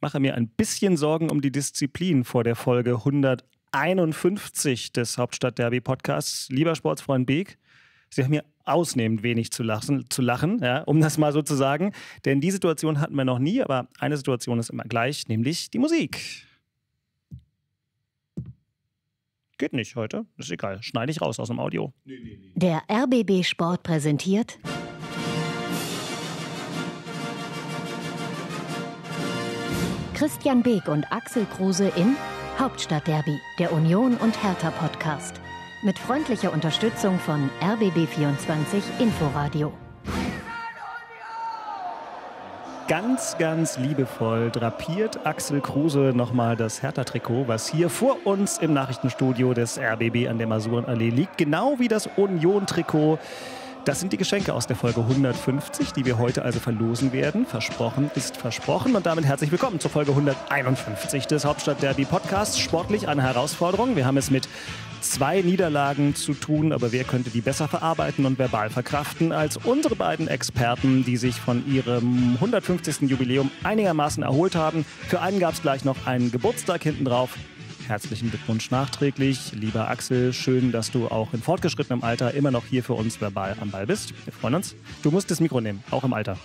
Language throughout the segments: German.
mache mir ein bisschen Sorgen um die Disziplin vor der Folge 151 des Hauptstadtderby-Podcasts. Lieber Sportsfreund Beek, Sie haben mir ausnehmend wenig zu lachen, zu lachen ja, um das mal so zu sagen. Denn die Situation hatten wir noch nie, aber eine Situation ist immer gleich, nämlich die Musik. Geht nicht heute, ist egal, schneide ich raus aus dem Audio. Der RBB Sport präsentiert. Christian Beek und Axel Kruse in Hauptstadtderby, der Union und Hertha Podcast. Mit freundlicher Unterstützung von RBB24 Inforadio. Ganz, ganz liebevoll drapiert Axel Kruse nochmal das Hertha-Trikot, was hier vor uns im Nachrichtenstudio des RBB an der Masurenallee liegt. Genau wie das Union-Trikot das sind die Geschenke aus der Folge 150, die wir heute also verlosen werden. Versprochen ist versprochen und damit herzlich willkommen zur Folge 151 des Hauptstadt Derby Podcasts. Sportlich eine Herausforderung. Wir haben es mit zwei Niederlagen zu tun, aber wer könnte die besser verarbeiten und verbal verkraften als unsere beiden Experten, die sich von ihrem 150. Jubiläum einigermaßen erholt haben. Für einen gab es gleich noch einen Geburtstag hinten drauf. Herzlichen Glückwunsch nachträglich. Lieber Axel, schön, dass du auch in fortgeschrittenem Alter immer noch hier für uns verbal am Ball bist. Wir freuen uns. Du musst das Mikro nehmen, auch im Alter.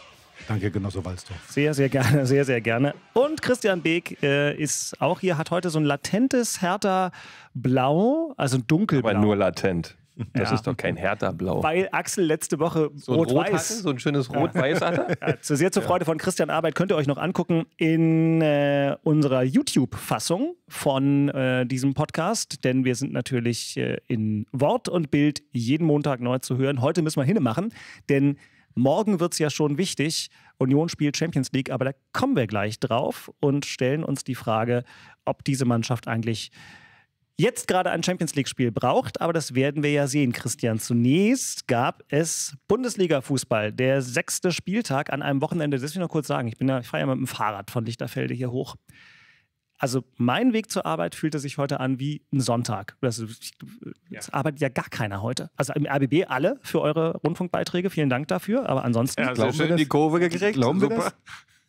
Danke, genauso Walzdorf. Sehr, sehr gerne, sehr, sehr gerne. Und Christian Beek äh, ist auch hier, hat heute so ein latentes, härter Blau, also ein dunkelblau. Aber nur latent. Das ja. ist doch kein härter Blau. Weil Axel letzte Woche so rot-weiß. so ein schönes rot-weiß hatte. Ja. zu sehr zur Freude von Christian Arbeit könnt ihr euch noch angucken in äh, unserer YouTube-Fassung von äh, diesem Podcast, denn wir sind natürlich äh, in Wort und Bild jeden Montag neu zu hören. Heute müssen wir hinmachen, denn Morgen wird es ja schon wichtig. Union spielt Champions League, aber da kommen wir gleich drauf und stellen uns die Frage, ob diese Mannschaft eigentlich jetzt gerade ein Champions League-Spiel braucht, aber das werden wir ja sehen, Christian. Zunächst gab es Bundesliga-Fußball, der sechste Spieltag an einem Wochenende. Das will ich noch kurz sagen. Ich ja, ich fahre ja mit dem Fahrrad von Lichterfelde hier hoch. Also mein Weg zur Arbeit fühlte sich heute an wie ein Sonntag. Es ja. arbeitet ja gar keiner heute. Also im RBB alle für eure Rundfunkbeiträge. Vielen Dank dafür. Aber ansonsten ja, glauben wir das, die Kurve gekriegt. Glauben Super. wir das?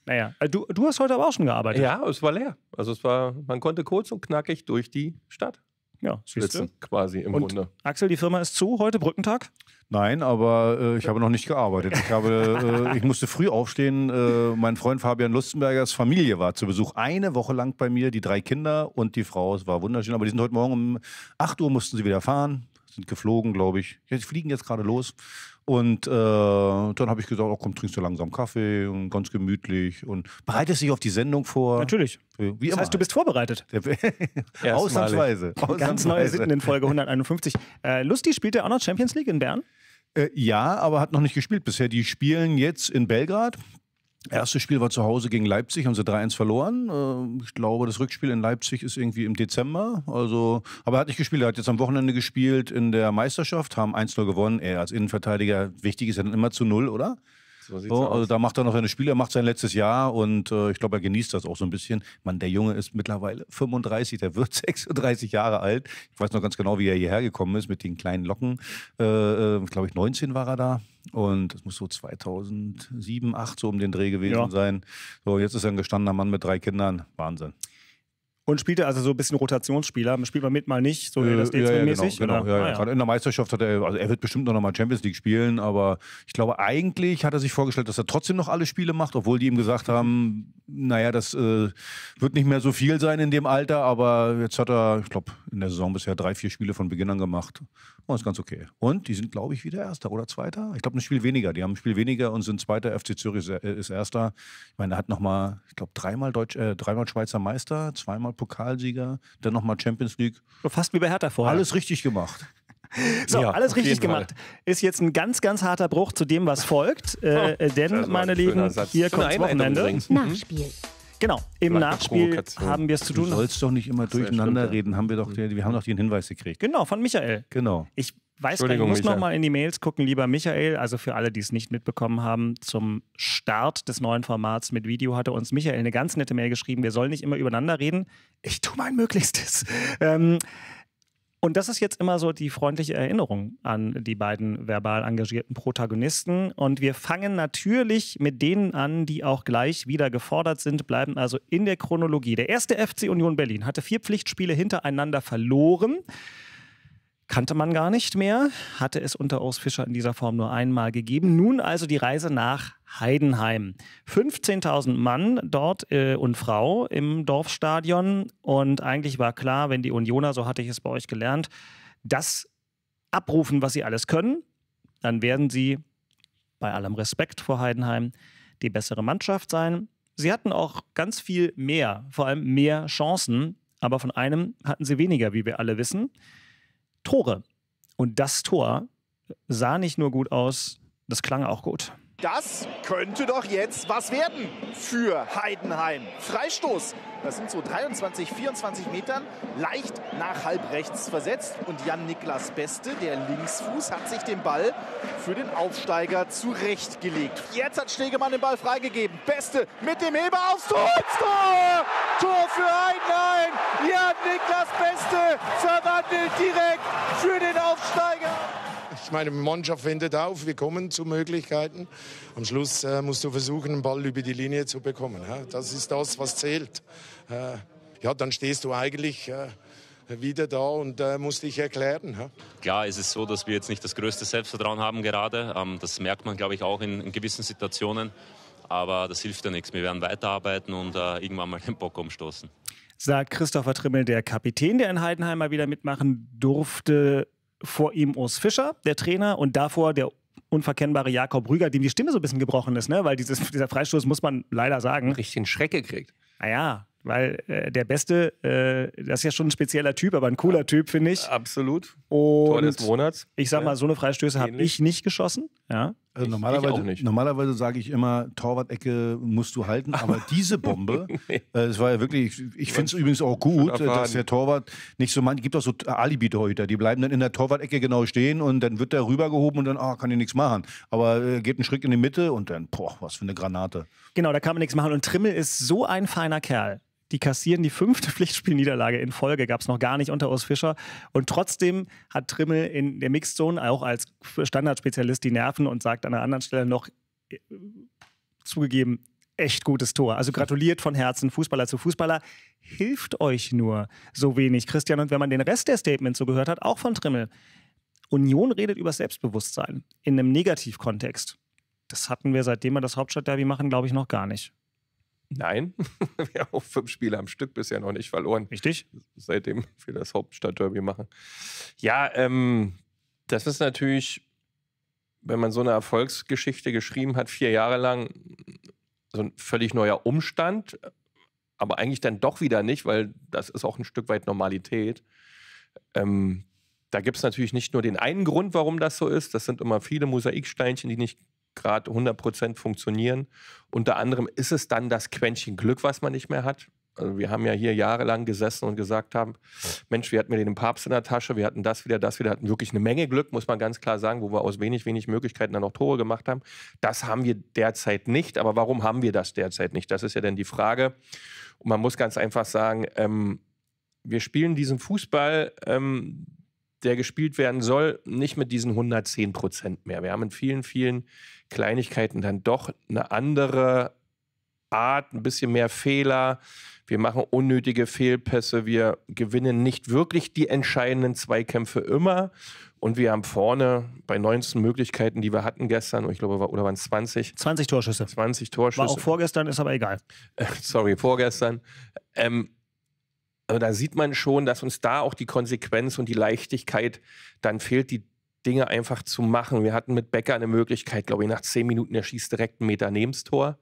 Naja, äh, du, du hast heute aber auch schon gearbeitet. Ja, es war leer. Also es war, man konnte kurz und knackig durch die Stadt. Ja, sitzen quasi im und Grunde. Axel, die Firma ist zu heute Brückentag? Nein, aber äh, ich habe noch nicht gearbeitet. Ich, habe, äh, ich musste früh aufstehen. Äh, mein Freund Fabian Lustenbergers Familie war zu Besuch. Eine Woche lang bei mir, die drei Kinder und die Frau. Es war wunderschön. Aber die sind heute Morgen um 8 Uhr mussten sie wieder fahren sind geflogen, glaube ich. Ja, die fliegen jetzt gerade los. Und äh, dann habe ich gesagt, oh, komm, trinkst du langsam Kaffee und ganz gemütlich und bereitest dich auf die Sendung vor. Natürlich. Wie das heißt, du bist vorbereitet. Ausnahmsweise. Ausnahmsweise. Ganz neue Sitten in Folge 151. Äh, Lustig spielt ja auch noch Champions League in Bern? Äh, ja, aber hat noch nicht gespielt bisher. Die spielen jetzt in Belgrad Erstes Spiel war zu Hause gegen Leipzig, haben sie 3-1 verloren. Ähm, ich glaube, das Rückspiel in Leipzig ist irgendwie im Dezember. Also, aber er hat nicht gespielt, er hat jetzt am Wochenende gespielt in der Meisterschaft, haben 1-0 gewonnen. Er als Innenverteidiger, wichtig ist er dann immer zu Null, oder? So so, also da macht er noch seine Spiele, er macht sein letztes Jahr und äh, ich glaube, er genießt das auch so ein bisschen. Mann, der Junge ist mittlerweile 35, der wird 36 Jahre alt. Ich weiß noch ganz genau, wie er hierher gekommen ist mit den kleinen Locken. Äh, äh glaube ich, 19 war er da. Und das muss so 2007, 2008 so um den Dreh gewesen ja. sein. So, jetzt ist er ein gestandener Mann mit drei Kindern. Wahnsinn. Und spielte also so ein bisschen Rotationsspieler, spielt man mit, mal nicht, so wie äh, das äh, ja, ja, genau, genau, ja. Ah, ja. Gerade in der Meisterschaft hat er, also er wird bestimmt noch mal Champions League spielen, aber ich glaube, eigentlich hat er sich vorgestellt, dass er trotzdem noch alle Spiele macht, obwohl die ihm gesagt haben, naja, das äh, wird nicht mehr so viel sein in dem Alter, aber jetzt hat er, ich glaube, in der Saison bisher drei, vier Spiele von Beginn an gemacht. Oh, ist ganz okay. Und die sind, glaube ich, wieder Erster oder Zweiter. Ich glaube, ein Spiel weniger. Die haben ein Spiel weniger und sind Zweiter. FC Zürich äh, ist Erster. Ich meine, er hat nochmal, ich glaube, dreimal, Deutsch, äh, dreimal Schweizer Meister, zweimal Pokalsieger, dann nochmal Champions League. Fast wie bei Hertha vorher. Alles richtig gemacht. So, ja, alles richtig gemacht. Fall. Ist jetzt ein ganz, ganz harter Bruch zu dem, was folgt. Äh, äh denn, meine Lieben, hier kommt Wochenende. Nachspiel. Genau, im Nachspiel haben wir es zu tun. Du sollst doch nicht immer durcheinander stimmt, reden, haben wir doch, wir haben doch den Hinweis gekriegt. Genau, von Michael. Genau. Ich weiß gar nicht, ich muss nochmal in die Mails gucken, lieber Michael. Also für alle, die es nicht mitbekommen haben, zum Start des neuen Formats mit Video hatte uns Michael eine ganz nette Mail geschrieben, wir sollen nicht immer übereinander reden. Ich tue mein Möglichstes. Ähm, und das ist jetzt immer so die freundliche Erinnerung an die beiden verbal engagierten Protagonisten. Und wir fangen natürlich mit denen an, die auch gleich wieder gefordert sind, bleiben also in der Chronologie. Der erste FC Union Berlin hatte vier Pflichtspiele hintereinander verloren kannte man gar nicht mehr, hatte es unter Urs Fischer in dieser Form nur einmal gegeben. Nun also die Reise nach Heidenheim. 15.000 Mann dort äh, und Frau im Dorfstadion und eigentlich war klar, wenn die Unioner, so hatte ich es bei euch gelernt, das abrufen, was sie alles können, dann werden sie bei allem Respekt vor Heidenheim die bessere Mannschaft sein. Sie hatten auch ganz viel mehr, vor allem mehr Chancen, aber von einem hatten sie weniger, wie wir alle wissen. Tore. Und das Tor sah nicht nur gut aus, das klang auch gut. Das könnte doch jetzt was werden für Heidenheim. Freistoß. Das sind so 23, 24 Metern, leicht nach halb rechts versetzt. Und Jan-Niklas Beste, der Linksfuß, hat sich den Ball für den Aufsteiger zurechtgelegt. Jetzt hat Stegemann den Ball freigegeben. Beste mit dem Heber aufs Tor. Tor! Tor für Heidenheim. Jan-Niklas Beste verwandelt direkt für den Aufsteiger meine, Mannschaft wendet auf, wir kommen zu Möglichkeiten. Am Schluss äh, musst du versuchen, einen Ball über die Linie zu bekommen. Ja? Das ist das, was zählt. Äh, ja, dann stehst du eigentlich äh, wieder da und äh, musste ich erklären. Ja? Klar ist es so, dass wir jetzt nicht das größte Selbstvertrauen haben gerade. Ähm, das merkt man, glaube ich, auch in, in, gewissen Situationen. Aber das hilft ja nichts. Wir werden weiterarbeiten und äh, irgendwann mal den Bock umstoßen. Sagt Christopher Trimmel, der Kapitän, der in Heidenheimer wieder mitmachen durfte vor ihm Urs Fischer, der Trainer, und davor der unverkennbare Jakob Rüger, dem die Stimme so ein bisschen gebrochen ist, ne? weil dieses, dieser Freistoß, muss man leider sagen. Richtig in Schreck gekriegt. Naja, weil äh, der Beste, äh, das ist ja schon ein spezieller Typ, aber ein cooler Typ, finde ich. Absolut. Und Tor des Monats. Ich sag mal, so eine Freistöße habe ich nicht geschossen. Ja. Also ich, normalerweise, ich normalerweise sage ich immer, Torwart-Ecke musst du halten, aber diese Bombe, nee. äh, war ja wirklich, ich finde es übrigens auch gut, äh, dass der Torwart nicht so manchmal, gibt auch so äh, Alibi-Torhüter, die bleiben dann in der Torwart-Ecke genau stehen und dann wird der rübergehoben und dann, oh, kann ich nichts machen. Aber äh, geht einen Schritt in die Mitte und dann, boah, was für eine Granate. Genau, da kann man nichts machen. Und Trimmel ist so ein feiner Kerl. Die kassieren die fünfte Pflichtspielniederlage in Folge, gab es noch gar nicht unter Urs Fischer. Und trotzdem hat Trimmel in der Mixzone auch als Standardspezialist die Nerven und sagt an einer anderen Stelle noch äh, zugegeben, echt gutes Tor. Also gratuliert von Herzen Fußballer zu Fußballer. Hilft euch nur so wenig, Christian. Und wenn man den Rest der Statements so gehört hat, auch von Trimmel. Union redet über Selbstbewusstsein in einem Negativkontext. Das hatten wir, seitdem wir das Hauptstadtderby machen, glaube ich, noch gar nicht. Nein, wir haben auch fünf Spiele am Stück bisher noch nicht verloren. Richtig. Seitdem wir das Hauptstadtderby machen. Ja, ähm, das ist natürlich, wenn man so eine Erfolgsgeschichte geschrieben hat, vier Jahre lang so ein völlig neuer Umstand, aber eigentlich dann doch wieder nicht, weil das ist auch ein Stück weit Normalität. Ähm, da gibt es natürlich nicht nur den einen Grund, warum das so ist. Das sind immer viele Mosaiksteinchen, die nicht gerade 100 funktionieren. Unter anderem ist es dann das Quäntchen Glück, was man nicht mehr hat. Also wir haben ja hier jahrelang gesessen und gesagt haben, Mensch, wir hatten den Papst in der Tasche, wir hatten das wieder, das wieder, hatten wirklich eine Menge Glück, muss man ganz klar sagen, wo wir aus wenig, wenig Möglichkeiten dann noch Tore gemacht haben. Das haben wir derzeit nicht. Aber warum haben wir das derzeit nicht? Das ist ja dann die Frage. Und man muss ganz einfach sagen, ähm, wir spielen diesen Fußball, ähm, der gespielt werden soll, nicht mit diesen 110 Prozent mehr. Wir haben in vielen, vielen Kleinigkeiten dann doch eine andere Art, ein bisschen mehr Fehler. Wir machen unnötige Fehlpässe. Wir gewinnen nicht wirklich die entscheidenden Zweikämpfe immer. Und wir haben vorne bei 19 Möglichkeiten, die wir hatten gestern, ich glaube, oder waren es 20? 20 Torschüsse. 20 Torschüsse. War auch vorgestern, ist aber egal. Äh, sorry, vorgestern. Ähm, also da sieht man schon, dass uns da auch die Konsequenz und die Leichtigkeit dann fehlt, die Dinge einfach zu machen. Wir hatten mit Becker eine Möglichkeit, glaube ich, nach zehn Minuten, er schießt direkt einen Meter neben's Tor,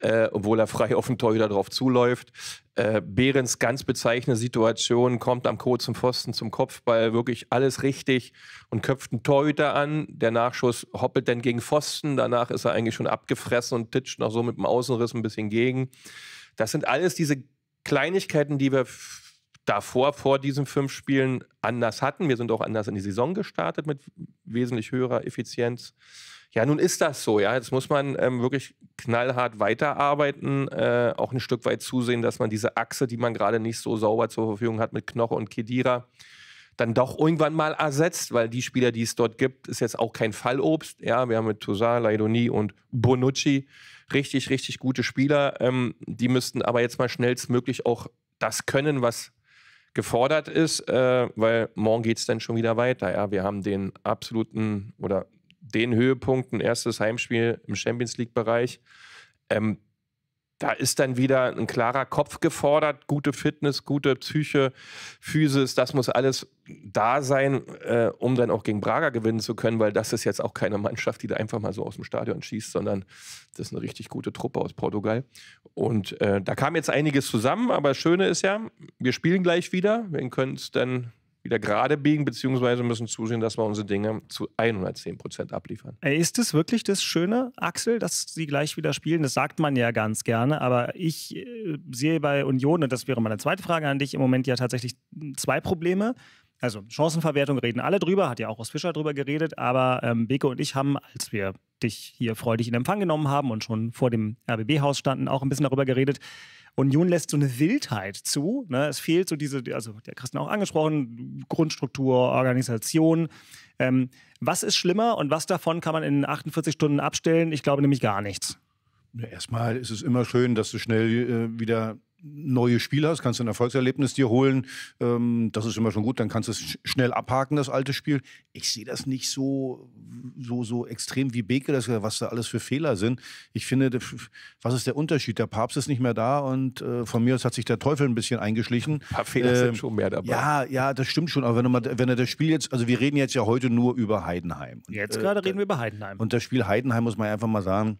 äh, obwohl er frei auf den Torhüter drauf zuläuft. Äh, Behrens ganz bezeichnende Situation, kommt am kurzen Pfosten zum Kopfball, wirklich alles richtig und köpft einen Torhüter an. Der Nachschuss hoppelt dann gegen Pfosten, danach ist er eigentlich schon abgefressen und titscht noch so mit dem Außenriss ein bisschen gegen. Das sind alles diese Kleinigkeiten, die wir davor, vor diesen fünf Spielen anders hatten. Wir sind auch anders in die Saison gestartet mit wesentlich höherer Effizienz. Ja, nun ist das so, ja. Jetzt muss man ähm, wirklich knallhart weiterarbeiten, äh, auch ein Stück weit zusehen, dass man diese Achse, die man gerade nicht so sauber zur Verfügung hat mit Knoche und Kedira, dann doch irgendwann mal ersetzt, weil die Spieler, die es dort gibt, ist jetzt auch kein Fallobst. Ja, wir haben mit Toussaint, Laidoni und Bonucci richtig, richtig gute Spieler. Ähm, die müssten aber jetzt mal schnellstmöglich auch das können, was gefordert ist, äh, weil morgen geht es dann schon wieder weiter. Ja? Wir haben den absoluten oder den Höhepunkt, ein erstes Heimspiel im Champions League-Bereich. Ähm, da ist dann wieder ein klarer Kopf gefordert, gute Fitness, gute Psyche, Physis, das muss alles da sein, äh, um dann auch gegen Braga gewinnen zu können, weil das ist jetzt auch keine Mannschaft, die da einfach mal so aus dem Stadion schießt, sondern das ist eine richtig gute Truppe aus Portugal. Und äh, da kam jetzt einiges zusammen, aber das Schöne ist ja, wir spielen gleich wieder, wir können es dann wieder gerade biegen, beziehungsweise müssen zusehen, dass wir unsere Dinge zu 110 Prozent abliefern. ist es wirklich das Schöne, Axel, dass sie gleich wieder spielen? Das sagt man ja ganz gerne, aber ich äh, sehe bei Union, und das wäre meine zweite Frage an dich, im Moment ja tatsächlich zwei Probleme. Also Chancenverwertung reden alle drüber, hat ja auch aus Fischer drüber geredet, aber ähm, Beke und ich haben, als wir dich hier freudig in Empfang genommen haben und schon vor dem RBB-Haus standen, auch ein bisschen darüber geredet, Union lässt so eine Wildheit zu. Ne? Es fehlt so diese, also der Christen auch angesprochen, Grundstruktur, Organisation. Ähm, was ist schlimmer und was davon kann man in 48 Stunden abstellen? Ich glaube nämlich gar nichts. erstmal ist es immer schön, dass du schnell äh, wieder neue Spiele hast, kannst du ein Erfolgserlebnis dir holen. Ähm, das ist immer schon gut, dann kannst du es schnell abhaken, das alte Spiel. Ich sehe das nicht so, so, so extrem wie Beke, das, was da alles für Fehler sind. Ich finde, was ist der Unterschied? Der Papst ist nicht mehr da und äh, von mir aus hat sich der Teufel ein bisschen eingeschlichen. Ein paar Fehler ähm, sind schon mehr dabei. Ja, ja, das stimmt schon. Aber wenn, du mal, wenn er das Spiel jetzt, also wir reden jetzt ja heute nur über Heidenheim. Und, jetzt äh, gerade äh, reden wir über Heidenheim. Und das Spiel Heidenheim muss man einfach mal sagen,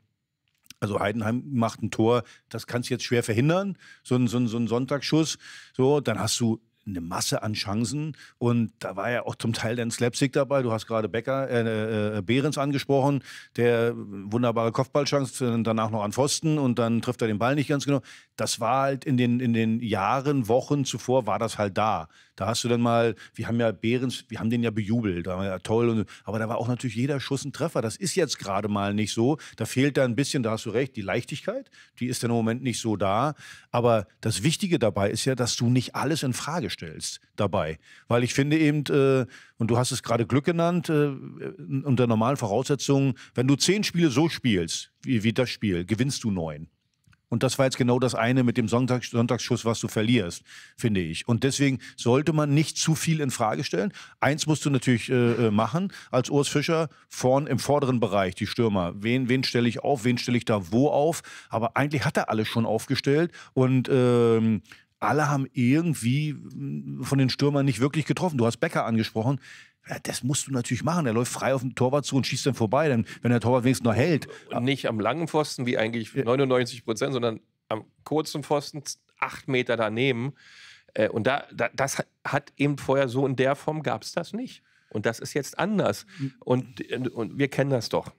also Heidenheim macht ein Tor, das kannst du jetzt schwer verhindern. So ein, so ein, so ein Sonntagsschuss, so, dann hast du eine Masse an Chancen und da war ja auch zum Teil dann Slapstick dabei. Du hast gerade Becker, äh, äh, äh Behrens angesprochen, der äh, wunderbare Kopfballchance, äh, danach noch an Pfosten und dann trifft er den Ball nicht ganz genau. Das war halt in den, in den Jahren, Wochen zuvor war das halt da. Da hast du dann mal, wir haben ja Behrens, wir haben den ja bejubelt, da war ja toll. Und, aber da war auch natürlich jeder Schuss ein Treffer. Das ist jetzt gerade mal nicht so. Da fehlt da ein bisschen, da hast du recht, die Leichtigkeit. Die ist dann im Moment nicht so da. Aber das Wichtige dabei ist ja, dass du nicht alles in Frage stellst vorstellst dabei. Weil ich finde eben, äh, und du hast es gerade Glück genannt, äh, unter normalen Voraussetzungen, wenn du zehn Spiele so spielst, wie, wie das Spiel, gewinnst du neun. Und das war jetzt genau das eine mit dem Sonntag, Sonntagsschuss, was du verlierst, finde ich. Und deswegen sollte man nicht zu viel in Frage stellen. Eins musst du natürlich äh, äh machen als Urs Fischer, vorn im vorderen Bereich, die Stürmer. Wen, wen stelle ich auf, wen stelle ich da wo auf? Aber eigentlich hat er alles schon aufgestellt. Und ähm, alle haben irgendwie hm, von den Stürmern nicht wirklich getroffen. Du hast Becker angesprochen. Ja, das musst du natürlich machen. Er läuft frei auf den Torwart zu und schießt dann vorbei, dann, wenn der Torwart wenigstens noch hält. Und nicht am langen Pfosten, wie eigentlich 99 Prozent, sondern am kurzen Pfosten, acht Meter daneben. Äh, und da, das hat eben vorher so in der Form gab es das nicht. Und das ist jetzt anders. Hm. Und, äh, und wir kennen das doch.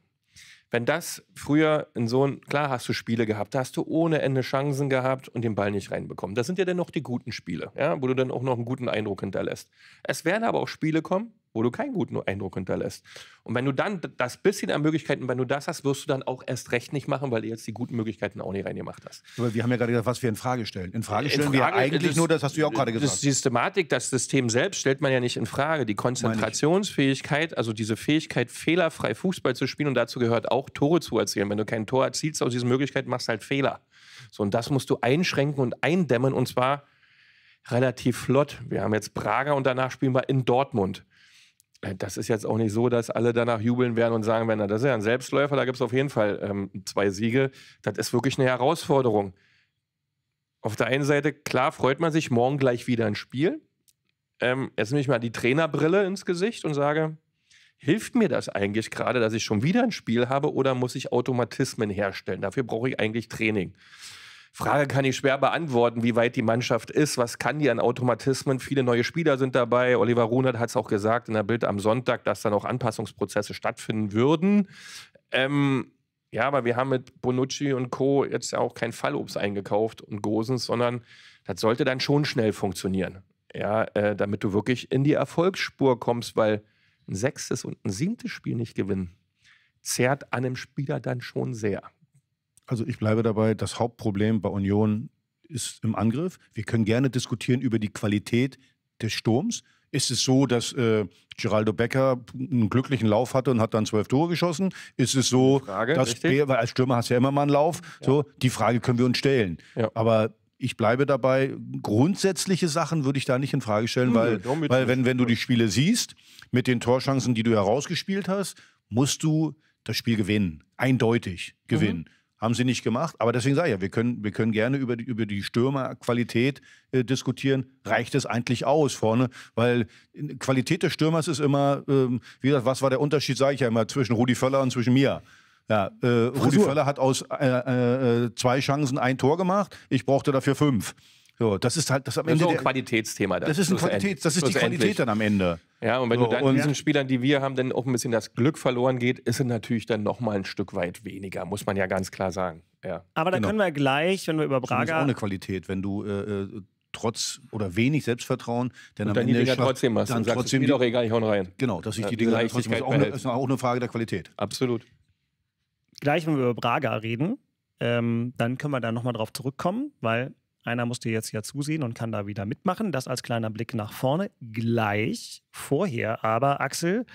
Wenn das früher in so ein, klar hast du Spiele gehabt, da hast du ohne Ende Chancen gehabt und den Ball nicht reinbekommen. Das sind ja dann noch die guten Spiele, ja, wo du dann auch noch einen guten Eindruck hinterlässt. Es werden aber auch Spiele kommen, wo du keinen guten Eindruck hinterlässt. Und wenn du dann das bisschen an Möglichkeiten, wenn du das hast, wirst du dann auch erst recht nicht machen, weil du jetzt die guten Möglichkeiten auch nicht reingemacht hast. Aber wir haben ja gerade gesagt, was wir in Frage stellen. In Frage stellen in Frage wir eigentlich nur, das hast du ja auch gerade gesagt. Die Systematik, das System selbst stellt man ja nicht in Frage. Die Konzentrationsfähigkeit, also diese Fähigkeit, fehlerfrei Fußball zu spielen und dazu gehört auch Tore zu erzielen. Wenn du kein Tor erzielst aus diesen Möglichkeiten, machst du halt Fehler. So, und das musst du einschränken und eindämmen und zwar relativ flott. Wir haben jetzt Prager und danach spielen wir in Dortmund. Äh, das ist jetzt auch nicht so, dass alle danach jubeln werden und sagen werden, na, das ist ja ein Selbstläufer, da gibt es auf jeden Fall ähm, zwei Siege. Das ist wirklich eine Herausforderung. Auf der einen Seite, klar, freut man sich morgen gleich wieder ein Spiel. Ähm, jetzt nehme ich mal die Trainerbrille ins Gesicht und sage, hilft mir das eigentlich gerade, dass ich schon wieder ein Spiel habe oder muss ich Automatismen herstellen? Dafür brauche ich eigentlich Training. Frage kann ich schwer beantworten, wie weit die Mannschaft ist, was kann die an Automatismen. Viele neue Spieler sind dabei. Oliver Runert hat es auch gesagt in der Bild am Sonntag, dass dann auch Anpassungsprozesse stattfinden würden. Ähm, ja, aber wir haben mit Bonucci und Co. jetzt ja auch kein Fallobst eingekauft und Gosens, sondern das sollte dann schon schnell funktionieren. Ja, äh, damit du wirklich in die Erfolgsspur kommst, weil ein sechstes und ein siebtes Spiel nicht gewinnen, zerrt an einem Spieler dann schon sehr. Also ich bleibe dabei, das Hauptproblem bei Union ist im Angriff. Wir können gerne diskutieren über die Qualität des Sturms. Ist es so, dass äh, Geraldo Becker einen glücklichen Lauf hatte und hat dann zwölf Tore geschossen? Ist es so, Frage, dass Bär, weil als Stürmer hast du ja immer mal einen Lauf? Ja. So, die Frage können wir uns stellen. Ja. Aber ich bleibe dabei, grundsätzliche Sachen würde ich da nicht in Frage stellen, weil, ja, weil wenn, wenn du die Spiele siehst, mit den Torchancen, die du herausgespielt hast, musst du das Spiel gewinnen. Eindeutig gewinnen. Mhm. Haben sie nicht gemacht. Aber deswegen sage ich ja, wir können, wir können gerne über die, über die Stürmerqualität äh, diskutieren. Reicht es eigentlich aus vorne? Weil äh, Qualität des Stürmers ist immer, ähm, wie gesagt, was war der Unterschied, sage ich ja immer, zwischen Rudi Völler und zwischen mir? Ja, äh, Rudi Völler hat aus äh, äh, zwei Chancen ein Tor gemacht. Ich brauchte dafür fünf. So, das ist halt das am Ende. Das ist ein Qualitätsthema. Dann. Das ist ein Qualitäts, das ist die Qualität dann am Ende. Ja, und wenn so, du dann diesen Spielern, die wir haben, dann auch ein bisschen das Glück verloren geht, ist es natürlich dann nochmal ein Stück weit weniger, muss man ja ganz klar sagen. Ja. Aber da genau. können wir gleich, wenn wir über Braga. Das ist auch eine Qualität, wenn du äh, äh, trotz oder wenig Selbstvertrauen, denn und am dann Ende die Dinger trotzdem machst. Dann, dann sagst, trotzdem doch egal, eh ich hau rein. Genau, dass ich die Dinger trotzdem ist auch, eine, ist auch eine Frage der Qualität. Absolut. Gleich, wenn wir über Braga reden, ähm, dann können wir da nochmal drauf zurückkommen, weil einer musste jetzt ja zusehen und kann da wieder mitmachen. Das als kleiner Blick nach vorne. Gleich vorher aber, Axel,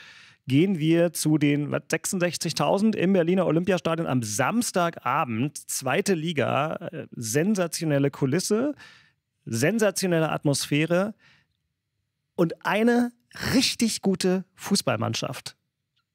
gehen wir zu den 66.000 im Berliner Olympiastadion am Samstagabend. Zweite Liga, äh, sensationelle Kulisse, sensationelle Atmosphäre und eine richtig gute Fußballmannschaft.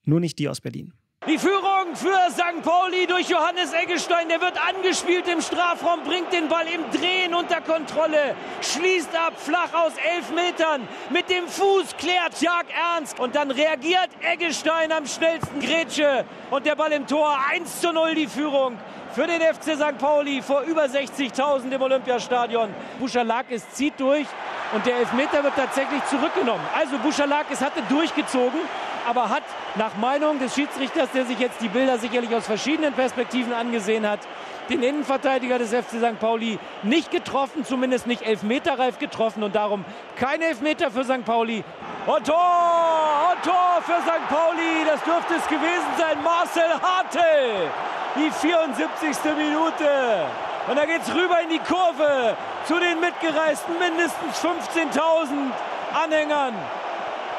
Nur nicht die aus Berlin. Die Führung für St. Pauli durch Johannes Eggestein. Der wird angespielt im Strafraum, bringt den Ball im Drehen unter Kontrolle, schließt ab, flach aus elf Metern. Mit dem Fuß klärt Jörg Ernst. Und dann reagiert Eggestein am schnellsten Grätsche. Und der Ball im Tor. 1 zu 0 die Führung für den FC St. Pauli vor über 60.000 im Olympiastadion. Buschalakis zieht durch und der Elfmeter wird tatsächlich zurückgenommen. Also Buschalakis hatte durchgezogen aber hat nach Meinung des Schiedsrichters, der sich jetzt die Bilder sicherlich aus verschiedenen Perspektiven angesehen hat, den Innenverteidiger des FC St. Pauli nicht getroffen, zumindest nicht elfmeterreif getroffen und darum kein Elfmeter für St. Pauli. Und Tor! Und Tor für St. Pauli! Das dürfte es gewesen sein. Marcel Hartel! Die 74. Minute. Und da geht es rüber in die Kurve zu den mitgereisten mindestens 15.000 Anhängern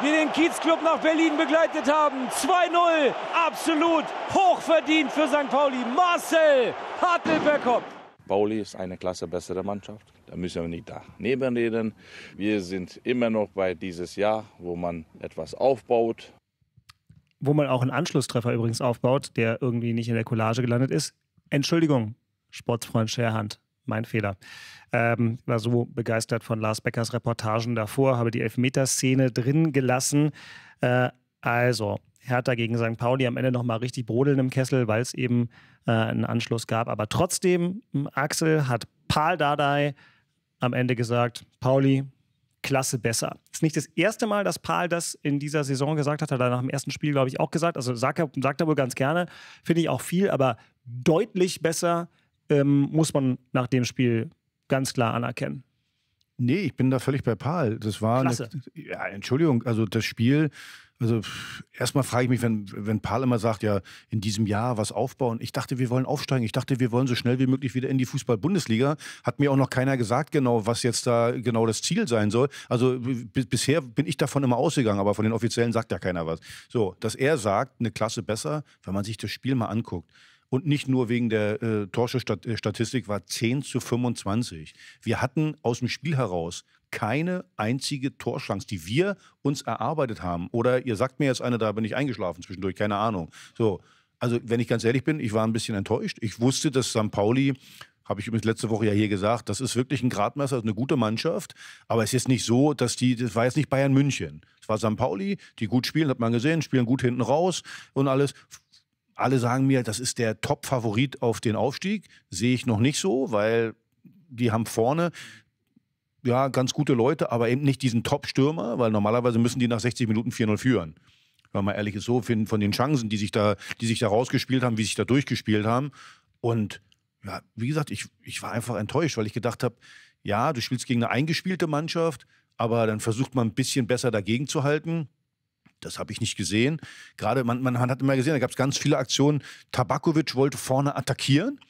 die den Kiezclub nach Berlin begleitet haben. 2-0, absolut hochverdient für St. Pauli. Marcel Hartl-Bergkopf. Pauli ist eine klasse bessere Mannschaft. Da müssen wir nicht daneben reden. Wir sind immer noch bei dieses Jahr, wo man etwas aufbaut. Wo man auch einen Anschlusstreffer übrigens aufbaut, der irgendwie nicht in der Collage gelandet ist. Entschuldigung, Sportsfreund Scherhand. Mein Fehler. Ähm, war so begeistert von Lars Beckers Reportagen davor, habe die Elfmeterszene drin gelassen. Äh, also, Hertha gegen St. Pauli am Ende nochmal richtig brodeln im Kessel, weil es eben äh, einen Anschluss gab. Aber trotzdem, hm, Axel hat Paul Dardai am Ende gesagt, Pauli, klasse besser. Ist nicht das erste Mal, dass Paul das in dieser Saison gesagt hat, hat er nach dem ersten Spiel, glaube ich, auch gesagt. Also sagt er, sagt er wohl ganz gerne, finde ich auch viel, aber deutlich besser ähm, muss man nach dem Spiel ganz klar anerkennen. Nee, ich bin da völlig bei Paul. Das war. Klasse. Eine, ja, Entschuldigung, also das Spiel. Also erstmal frage ich mich, wenn, wenn Paul immer sagt, ja, in diesem Jahr was aufbauen. Ich dachte, wir wollen aufsteigen. Ich dachte, wir wollen so schnell wie möglich wieder in die Fußball-Bundesliga. Hat mir auch noch keiner gesagt, genau, was jetzt da genau das Ziel sein soll. Also bisher bin ich davon immer ausgegangen, aber von den Offiziellen sagt ja keiner was. So, dass er sagt, eine Klasse besser, wenn man sich das Spiel mal anguckt. Und nicht nur wegen der äh, Torschussstatistik äh, war 10 zu 25. Wir hatten aus dem Spiel heraus keine einzige Torschance, die wir uns erarbeitet haben. Oder ihr sagt mir jetzt eine, da bin ich eingeschlafen zwischendurch, keine Ahnung. So, also wenn ich ganz ehrlich bin, ich war ein bisschen enttäuscht. Ich wusste, dass St. Pauli habe ich übrigens letzte Woche ja hier gesagt, das ist wirklich ein Gradmesser, eine gute Mannschaft, aber es ist nicht so, dass die, das war jetzt nicht Bayern München, es war St. Pauli, die gut spielen, hat man gesehen, spielen gut hinten raus und alles, alle sagen mir, das ist der Top-Favorit auf den Aufstieg. Sehe ich noch nicht so, weil die haben vorne ja ganz gute Leute, aber eben nicht diesen Top-Stürmer, weil normalerweise müssen die nach 60 Minuten 4-0 führen. Wenn man ehrlich ist, so von den Chancen, die sich da, die sich da rausgespielt haben, wie sich da durchgespielt haben. Und ja, wie gesagt, ich, ich war einfach enttäuscht, weil ich gedacht habe, ja, du spielst gegen eine eingespielte Mannschaft, aber dann versucht man ein bisschen besser dagegen zu halten das habe ich nicht gesehen. Gerade, man, man hat immer gesehen, da gab es ganz viele Aktionen. Tabakovic wollte vorne attackieren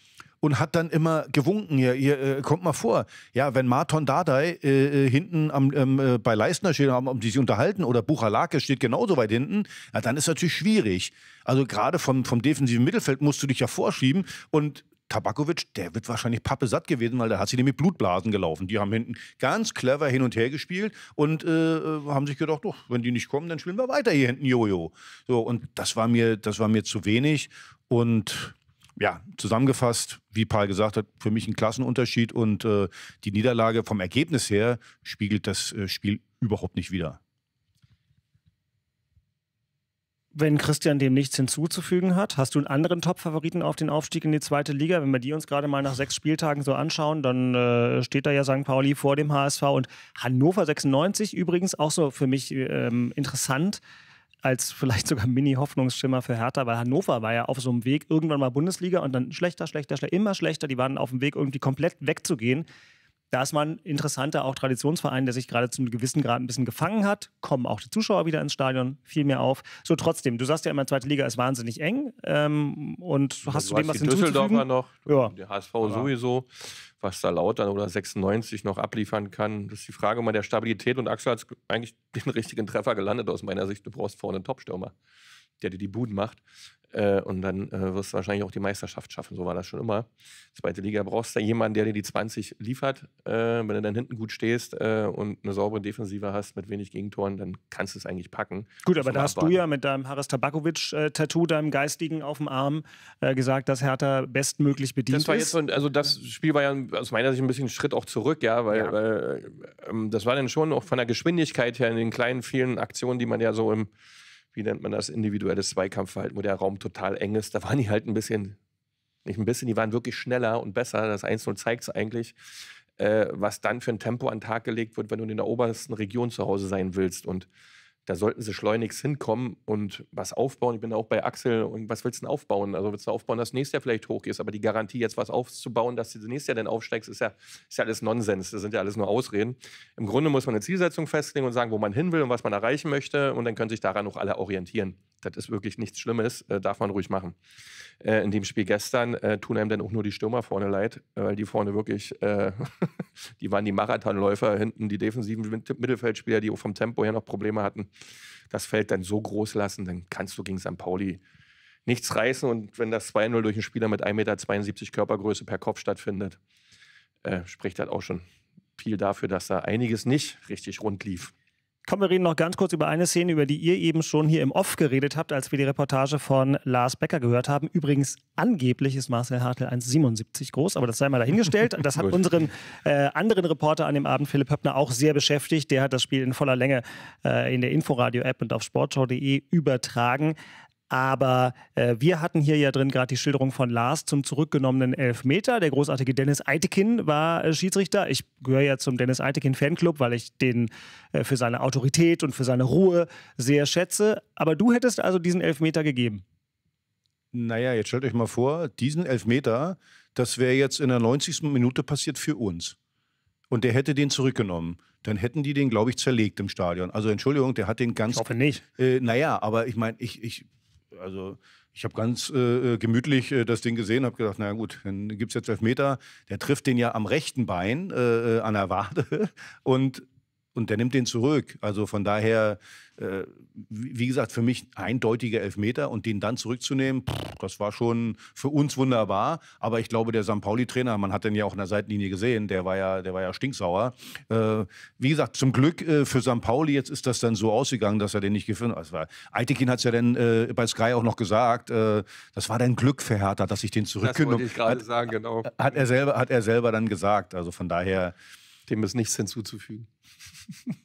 und hat dann immer gewunken. Hier, hier äh, kommt mal vor. Ja, wenn Marton Dardai äh, äh, hinten am, ähm, äh, bei Leistner steht, haben, um die sich unterhalten, oder Buchalake steht genauso weit hinten, ja, dann ist natürlich schwierig. Also gerade vom, vom defensiven Mittelfeld musst du dich ja vorschieben und Tabakovic, der wird wahrscheinlich pappe satt gewesen, weil da hat sie nämlich Blutblasen gelaufen. Die haben hinten ganz clever hin und her gespielt und äh, äh, haben sich gedacht, doch, wenn die nicht kommen, dann spielen wir weiter hier hinten Jojo. So, und das war mir, das war mir zu wenig. Und ja, zusammengefasst, wie Paul gesagt hat, für mich ein Klassenunterschied und äh, die Niederlage vom Ergebnis her spiegelt das äh, Spiel überhaupt nicht wider. Wenn Christian dem nichts hinzuzufügen hat, hast du einen anderen Top-Favoriten auf den Aufstieg in die zweite Liga? Wenn wir die uns gerade mal nach sechs Spieltagen so anschauen, dann äh, steht da ja St. Pauli vor dem HSV und Hannover 96 übrigens auch so für mich ähm, interessant als vielleicht sogar Mini-Hoffnungsschimmer für Hertha, weil Hannover war ja auf so einem Weg irgendwann mal Bundesliga und dann schlechter, schlechter, schlechter, immer schlechter. Die waren auf dem Weg, irgendwie komplett wegzugehen. Da ist man interessanter, auch Traditionsverein, der sich gerade zu einem gewissen Grad ein bisschen gefangen hat, kommen auch die Zuschauer wieder ins Stadion, viel mehr auf. So trotzdem, du sagst ja immer, zweite Liga ist wahnsinnig eng ähm, und hast du, dem was die Düsseldorfer noch, ja. der HSV ja. sowieso, was da Lautern oder 96 noch abliefern kann. Das ist die Frage mal der Stabilität und Axel hat eigentlich den richtigen Treffer gelandet aus meiner Sicht. Du brauchst vorne einen Topstürmer der dir die Buden macht. Äh, und dann äh, wirst du wahrscheinlich auch die Meisterschaft schaffen. So war das schon immer. Zweite Liga brauchst du jemanden, der dir die 20 liefert. Äh, wenn du dann hinten gut stehst äh, und eine saubere Defensive hast mit wenig Gegentoren, dann kannst du es eigentlich packen. Gut, aber da hast du ja mit deinem Haris Tabakovic-Tattoo, äh, deinem Geistigen auf dem Arm, äh, gesagt, dass Hertha bestmöglich bedient das war jetzt so ein, also das Spiel war ja aus meiner Sicht ein bisschen ein Schritt auch zurück, ja, weil, ja. weil ähm, das war dann schon auch von der Geschwindigkeit her in den kleinen, vielen Aktionen, die man ja so im wie nennt man das, individuelles Zweikampfverhalten, wo der Raum total eng ist. Da waren die halt ein bisschen, nicht ein bisschen, die waren wirklich schneller und besser. Das 1-0 zeigt es eigentlich, äh, was dann für ein Tempo an den Tag gelegt wird, wenn du in der obersten Region zu Hause sein willst. Und da sollten sie schleunigst hinkommen und was aufbauen. Ich bin auch bei Axel. Und was willst du denn aufbauen? Also willst du aufbauen, dass nächstes Jahr vielleicht hoch ist, aber die Garantie, jetzt was aufzubauen, dass du nächstes Jahr dann aufsteigst, ist ja, ist ja alles Nonsens. Das sind ja alles nur Ausreden. Im Grunde muss man eine Zielsetzung festlegen und sagen, wo man hin will und was man erreichen möchte. Und dann können sich daran auch alle orientieren das ist wirklich nichts Schlimmes, äh, darf man ruhig machen. Äh, in dem Spiel gestern äh, tun einem dann auch nur die Stürmer vorne leid, äh, weil die vorne wirklich, äh, die waren die Marathonläufer, hinten die defensiven Mittelfeldspieler, die auch vom Tempo her noch Probleme hatten. Das Feld dann so groß lassen, dann kannst du gegen St. Pauli nichts reißen und wenn das 2-0 durch einen Spieler mit 1,72 Meter Körpergröße per Kopf stattfindet, äh, spricht das auch schon viel dafür, dass da einiges nicht richtig rund lief. Komm, wir reden noch ganz kurz über eine Szene, über die ihr eben schon hier im Off geredet habt, als wir die Reportage von Lars Becker gehört haben. Übrigens, angeblich ist Marcel Hartl 1,77 groß, aber das sei mal dahingestellt. Das hat unseren äh, anderen Reporter an dem Abend, Philipp Höppner, auch sehr beschäftigt. Der hat das Spiel in voller Länge äh, in der Inforadio-App und auf sportschau.de übertragen. Aber äh, wir hatten hier ja drin gerade die Schilderung von Lars zum zurückgenommenen Elfmeter. Der großartige Dennis Eitekin war äh, Schiedsrichter. Ich gehöre ja zum Dennis Eitekin Fanclub, weil ich den äh, für seine Autorität und für seine Ruhe sehr schätze. Aber du hättest also diesen Elfmeter gegeben. Naja, jetzt stellt euch mal vor, diesen Elfmeter, das wäre jetzt in der 90. Minute passiert für uns. Und der hätte den zurückgenommen. Dann hätten die den, glaube ich, zerlegt im Stadion. Also Entschuldigung, der hat den ganz. Ich hoffe nicht. Äh, naja, aber ich meine, ich, ich also ich habe ganz äh, äh, gemütlich äh, das Ding gesehen, habe gedacht, na gut, dann gibt es jetzt elf Meter. Der trifft den ja am rechten Bein äh, äh an der Wade und und der nimmt den zurück. Also von daher, äh, wie gesagt, für mich eindeutiger Elfmeter und den dann zurückzunehmen, pff, das war schon für uns wunderbar. Aber ich glaube, der St. Pauli-Trainer, man hat den ja auch in der Seitenlinie gesehen, der war ja, der war ja stinksauer. Äh, wie gesagt, zum Glück äh, für St. Pauli, jetzt ist das dann so ausgegangen, dass er den nicht gefunden hat. Also, Eitekin hat es ja dann äh, bei Sky auch noch gesagt, äh, das war dein Glück für Hertha, dass ich den zurückgenommen habe. Das wollte ich gerade sagen, genau. Hat er, selber, hat er selber dann gesagt. Also von daher... Dem ist nichts hinzuzufügen.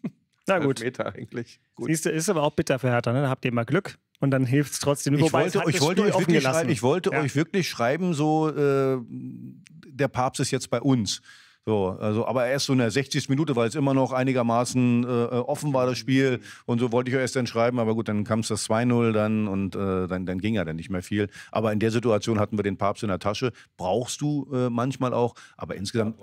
Na gut. eigentlich. Gut. Siehst du, ist aber auch bitter für Hertha, ne? Da habt ihr mal Glück und dann hilft es trotzdem. Ich Wobei wollte, ich wollte, euch wirklich, ich wollte ja. euch wirklich schreiben, so äh, der Papst ist jetzt bei uns. So, also, aber erst so in der 60. Minute, weil es immer noch einigermaßen äh, äh, offen war, das Spiel. Und so wollte ich euch erst dann schreiben, aber gut, dann kam es das 2-0 dann und äh, dann, dann ging ja dann nicht mehr viel. Aber in der Situation hatten wir den Papst in der Tasche. Brauchst du äh, manchmal auch, aber insgesamt,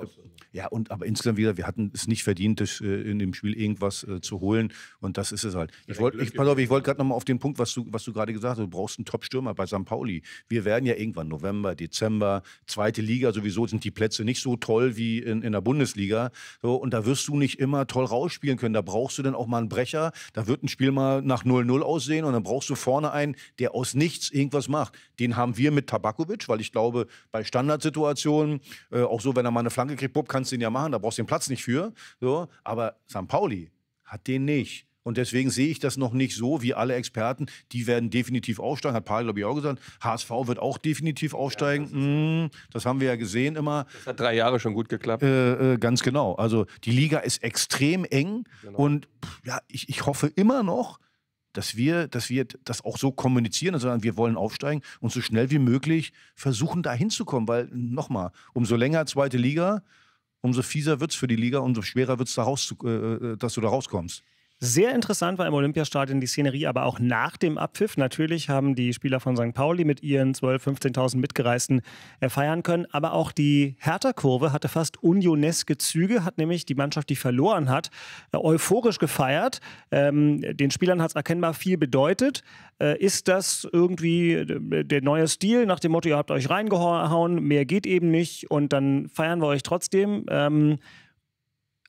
ja, äh, und aber insgesamt wieder, wir hatten es nicht verdient, das, äh, in dem Spiel irgendwas zu holen. Und das ist es halt. Ich wollte, ich, pass auf, ich wollte gerade nochmal auf den Punkt, was du, was du gerade gesagt hast. Du brauchst einen Top-Stürmer bei St. Pauli. Wir werden ja irgendwann November, Dezember, zweite Liga sowieso sind die Plätze nicht so toll wie in in, in der Bundesliga. So, und da wirst du nicht immer toll rausspielen können. Da brauchst du dann auch mal einen Brecher. Da wird ein Spiel mal nach 0-0 aussehen und dann brauchst du vorne einen, der aus nichts irgendwas macht. Den haben wir mit Tabakovic, weil ich glaube, bei Standardsituationen, äh, auch so, wenn er mal eine Flanke kriegt, Bob, kannst du den ja machen, da brauchst du den Platz nicht für. So, aber St. Pauli hat den nicht. Und deswegen sehe ich das noch nicht so wie alle Experten. Die werden definitiv aufsteigen, hat Paul, glaube ich, auch gesagt. HSV wird auch definitiv aufsteigen. Ja, das, hm, mmh, das, haben wir ja gesehen immer. Das hat drei Jahre schon gut geklappt. Äh, äh, ganz genau. Also die Liga ist extrem eng. Genau. Und ja, ich, ich hoffe immer noch, dass wir, dass wir das auch so kommunizieren, sondern wir wollen aufsteigen und so schnell wie möglich versuchen, da hinzukommen. Weil, nochmal, umso länger zweite Liga, umso fieser wird es für die Liga, umso schwerer wird es, da äh, äh, äh, dass du da rauskommst. Sehr interessant war im Olympiastadion die Szenerie, aber auch nach dem Abpfiff. Natürlich haben die Spieler von St. Pauli mit ihren 12.000, 15.000 Mitgereisten äh, feiern können. Aber auch die Hertha-Kurve hatte fast unioneske Züge, hat nämlich die Mannschaft, die verloren hat, äh, euphorisch gefeiert. Ähm, den Spielern hat es erkennbar viel bedeutet. Äh, ist das irgendwie der neue Stil nach dem Motto, ihr habt euch reingehauen, mehr geht eben nicht und dann feiern wir euch trotzdem? Ähm,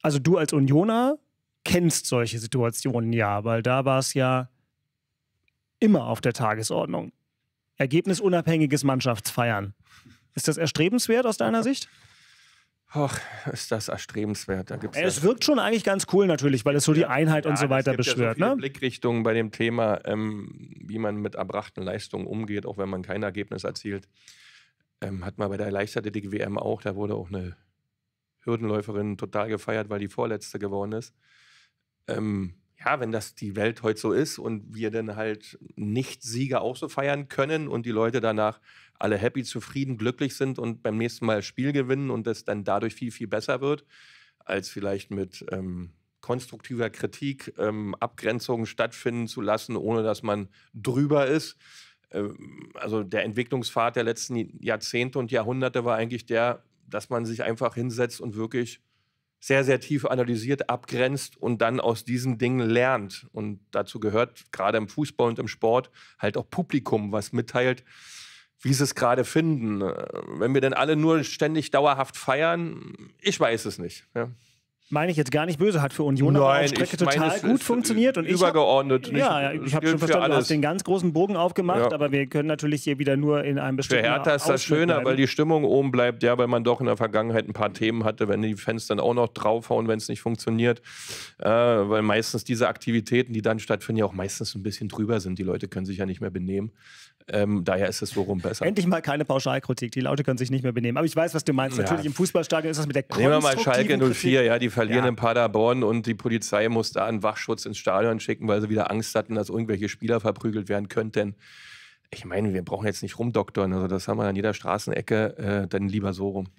also du als Unioner kennst solche Situationen ja, weil da war es ja immer auf der Tagesordnung. Ergebnisunabhängiges Mannschaftsfeiern. Ist das erstrebenswert aus deiner Sicht? Och, ist das erstrebenswert. Da gibt's es wirkt schon eigentlich ganz cool natürlich, weil es so die Einheit ja, und so weiter es gibt beschwört. Ja so viele ne? Blickrichtungen bei dem Thema, ähm, wie man mit erbrachten Leistungen umgeht, auch wenn man kein Ergebnis erzielt. Ähm, hat man bei der Leichtathletik-WM auch, da wurde auch eine Hürdenläuferin total gefeiert, weil die Vorletzte geworden ist ähm, ja, wenn das die Welt heute so ist und wir dann halt nicht Sieger auch so feiern können und die Leute danach alle happy, zufrieden, glücklich sind und beim nächsten Mal Spiel gewinnen und das dann dadurch viel, viel besser wird, als vielleicht mit ähm, konstruktiver Kritik ähm, Abgrenzungen stattfinden zu lassen, ohne dass man drüber ist. Ähm, also der Entwicklungspfad der letzten Jahrzehnte und Jahrhunderte war eigentlich der, dass man sich einfach hinsetzt und wirklich sehr, sehr tief analysiert, abgrenzt und dann aus diesen Dingen lernt. Und dazu gehört gerade im Fußball und im Sport halt auch Publikum, was mitteilt, wie sie es gerade finden. Wenn wir denn alle nur ständig dauerhaft feiern, ich weiß es nicht. Ja meine ich jetzt gar nicht böse, hat für Union Nein, aber auf Strecke total meine, gut funktioniert. Und übergeordnet. Ich hab, ja, ich habe schon verstanden, du hast den ganz großen Bogen aufgemacht, ja. aber wir können natürlich hier wieder nur in einem bestimmten Für Hertha ist das schöner, weil die Stimmung oben bleibt, ja, weil man doch in der Vergangenheit ein paar Themen hatte, wenn die Fans dann auch noch draufhauen, wenn es nicht funktioniert. Äh, weil meistens diese Aktivitäten, die dann stattfinden, ja auch meistens ein bisschen drüber sind. Die Leute können sich ja nicht mehr benehmen. Ähm, daher ist es so rum besser. Endlich mal keine Pauschalkritik. Die Leute können sich nicht mehr benehmen. Aber ich weiß, was du meinst. Ja. Natürlich im Fußballstadion ist das mit der Nehmen wir mal Schalke 04, ja, die verlieren ja. in Paderborn und die Polizei muss da einen Wachschutz ins Stadion schicken, weil sie wieder Angst hatten, dass irgendwelche Spieler verprügelt werden könnten. Ich meine, wir brauchen jetzt nicht rumdoktoren. Also das haben wir an jeder Straßenecke äh, dann lieber so rum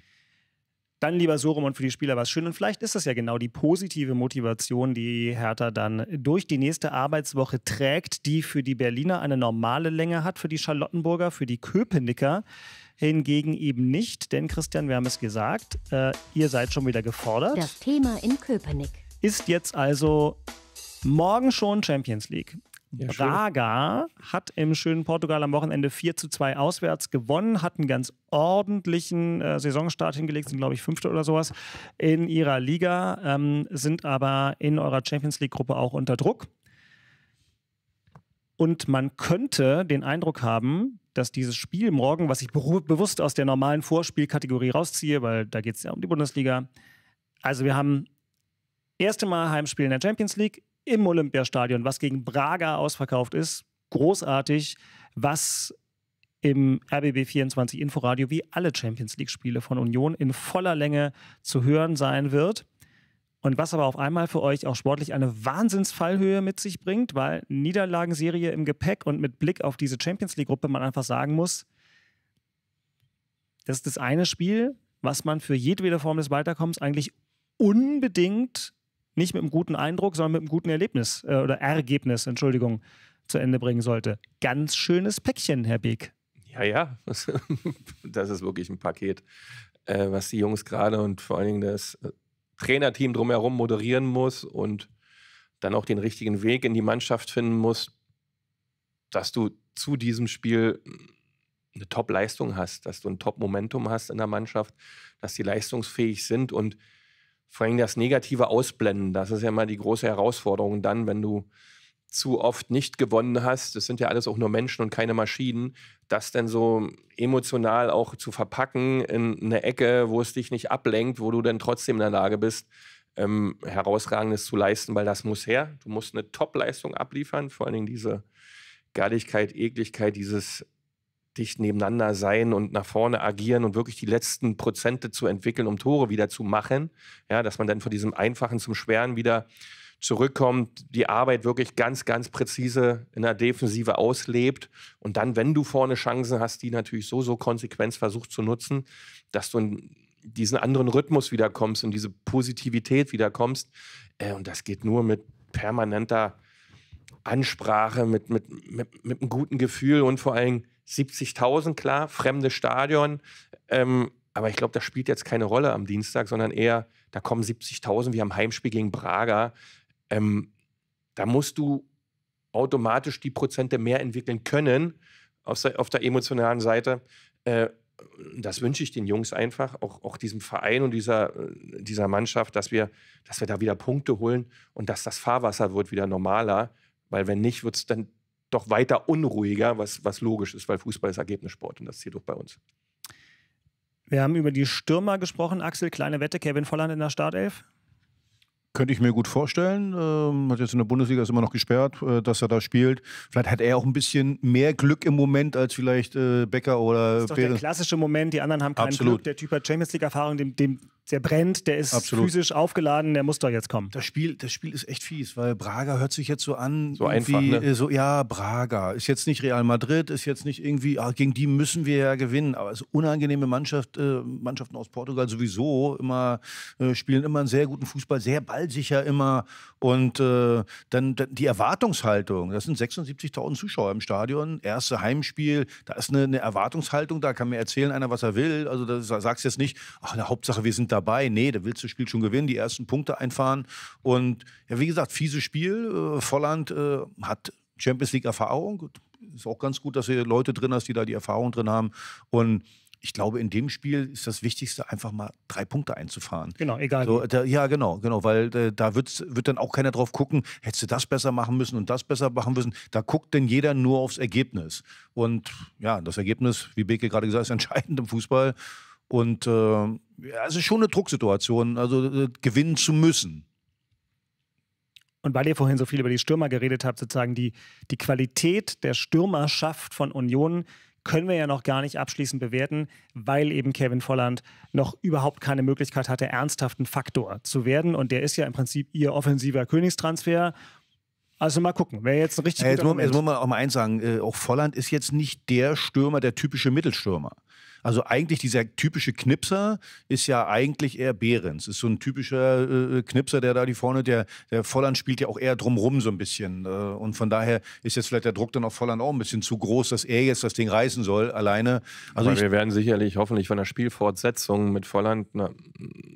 dann lieber so rum und für die Spieler was schön. Und vielleicht ist das ja genau die positive Motivation, die Hertha dann durch die nächste Arbeitswoche trägt, die für die Berliner eine normale Länge hat, für die Charlottenburger, für die Köpenicker hingegen eben nicht. Denn Christian, wir haben es gesagt, äh, ihr seid schon wieder gefordert. Das Thema in Köpenick. Ist jetzt also morgen schon Champions League. Ja, Braga hat im schönen Portugal am Wochenende 4 zu 2 auswärts gewonnen, hat einen ganz ordentlichen äh, Saisonstart hingelegt, sind glaube ich Fünfte oder sowas in ihrer Liga, ähm, sind aber in eurer Champions League-Gruppe auch unter Druck. Und man könnte den Eindruck haben, dass dieses Spiel morgen, was ich bewusst aus der normalen Vorspielkategorie rausziehe, weil da geht es ja um die Bundesliga. Also wir haben erste Mal Heimspiel in der Champions League, im Olympiastadion, was gegen Braga ausverkauft ist. Großartig, was im RBB24 Inforadio wie alle Champions League-Spiele von Union in voller Länge zu hören sein wird. Und was aber auf einmal für euch auch sportlich eine Wahnsinnsfallhöhe mit sich bringt, weil Niederlagenserie im Gepäck und mit Blick auf diese Champions League-Gruppe man einfach sagen muss, das ist das eine Spiel, was man für jedwede Form des Weiterkommens eigentlich unbedingt nicht mit einem guten Eindruck, sondern mit einem guten Erlebnis äh, oder Ergebnis, Entschuldigung, zu Ende bringen sollte. Ganz schönes Päckchen, Herr Beek. Ja, ja, das ist wirklich ein Paket, äh, was die Jungs gerade und vor allen Dingen das äh, Trainerteam drumherum moderieren muss und dann auch den richtigen Weg in die Mannschaft finden muss, dass du zu diesem Spiel eine Top-Leistung hast, dass du ein Top-Momentum hast in der Mannschaft, dass die leistungsfähig sind und vor allem das Negative ausblenden. Das ist ja immer die große Herausforderung dann, wenn du zu oft nicht gewonnen hast, das sind ja alles auch nur Menschen und keine Maschinen, das dann so emotional auch zu verpacken in eine Ecke, wo es dich nicht ablenkt, wo du dann trotzdem in der Lage bist, ähm, Herausragendes zu leisten, weil das muss her. Du musst eine Top-Leistung abliefern, vor allen Dingen diese Gerligkeit, Ekligkeit, dieses dicht nebeneinander sein und nach vorne agieren und wirklich die letzten Prozente zu entwickeln, um Tore wieder zu machen. Ja, dass man dann von diesem Einfachen zum Schweren wieder zurückkommt, die Arbeit wirklich ganz, ganz präzise in der Defensive auslebt und dann, wenn du vorne Chancen hast, die natürlich so, so konsequent versucht zu nutzen, dass du in diesen anderen Rhythmus wiederkommst und diese Positivität wiederkommst. Äh, und das geht nur mit permanenter Ansprache, mit, mit, mit, mit einem guten Gefühl und vor allem 70.000, klar, fremde Stadion. Ähm, aber ich glaube, das spielt jetzt keine Rolle am Dienstag, sondern eher, da kommen 70.000, wir haben Heimspiel gegen Braga. Ähm, da musst du automatisch die Prozente mehr entwickeln können auf der, auf der emotionalen Seite. Äh, das wünsche ich den Jungs einfach, auch, auch diesem Verein und dieser, dieser Mannschaft, dass wir, dass wir da wieder Punkte holen und dass das Fahrwasser wird wieder normaler. Weil wenn nicht, wird es dann noch weiter unruhiger, was, was logisch ist, weil Fußball ist Ergebnissport und das zählt doch bei uns. Wir haben über die Stürmer gesprochen, Axel. Kleine Wette, Kevin Volland in der Startelf? Könnte ich mir gut vorstellen. Ähm, hat jetzt in der Bundesliga ist immer noch gesperrt, äh, dass er da spielt. Vielleicht hat er auch ein bisschen mehr Glück im Moment als vielleicht äh, Becker oder Das ist doch der klassische Moment. Die anderen haben keinen Absolut. Glück. Der Typ hat Champions League Erfahrung, dem, dem der brennt, der ist Absolut. physisch aufgeladen, der muss doch jetzt kommen. Das Spiel, das Spiel ist echt fies, weil Braga hört sich jetzt so an. So irgendwie, einfach, ne? Äh, so, ja, Braga ist jetzt nicht Real Madrid, ist jetzt nicht irgendwie, ah, gegen die müssen wir ja gewinnen. Aber es ist unangenehme Mannschaft, äh, Mannschaften aus Portugal sowieso immer, äh, spielen immer einen sehr guten Fußball, sehr ball ballsicher immer. Und äh, dann, dann die Erwartungshaltung, das sind 76.000 Zuschauer im Stadion, erste Heimspiel, da ist eine, eine, Erwartungshaltung, da kann mir erzählen einer, was er will. Also da sagst jetzt nicht, ach, na, Hauptsache wir sind dabei. Nee, da willst du das Spiel schon gewinnen, die ersten Punkte einfahren. Und ja, wie gesagt, fieses Spiel. Äh, Volland äh, hat Champions League Erfahrung. Ist auch ganz gut, dass ihr Leute drin hast, die da die Erfahrung drin haben. Und ich glaube, in dem Spiel ist das Wichtigste, einfach mal drei Punkte einzufahren. Genau, egal. So, da, ja, genau, genau, weil äh, da wird's, wird dann auch keiner drauf gucken, hättest du das besser machen müssen und das besser machen müssen. Da guckt denn jeder nur aufs Ergebnis. Und ja, das Ergebnis, wie Beke gerade gesagt ist entscheidend im Fußball. Und äh, ja, es ist schon eine Drucksituation, also äh, gewinnen zu müssen. Und weil ihr vorhin so viel über die Stürmer geredet habt, sozusagen die, die Qualität der Stürmerschaft von Union können wir ja noch gar nicht abschließend bewerten, weil eben Kevin Volland noch überhaupt keine Möglichkeit hatte, ernsthaft ein Faktor zu werden. Und der ist ja im Prinzip ihr offensiver Königstransfer. Also mal gucken, wäre jetzt ein richtig ja, jetzt, muss, jetzt muss man auch mal eins sagen, äh, auch Volland ist jetzt nicht der Stürmer, der typische Mittelstürmer. Also eigentlich dieser typische Knipser ist ja eigentlich eher Behrens. Ist so ein typischer äh, äh, Knipser, der da die vorne, der, der Volland spielt ja auch eher drumrum so ein bisschen. Äh, und von daher ist jetzt vielleicht der Druck dann auf Volland auch ein bisschen zu groß, dass er jetzt das Ding reißen soll, alleine. Also ich, wir werden sicherlich hoffentlich von der Spielfortsetzung mit Volland na,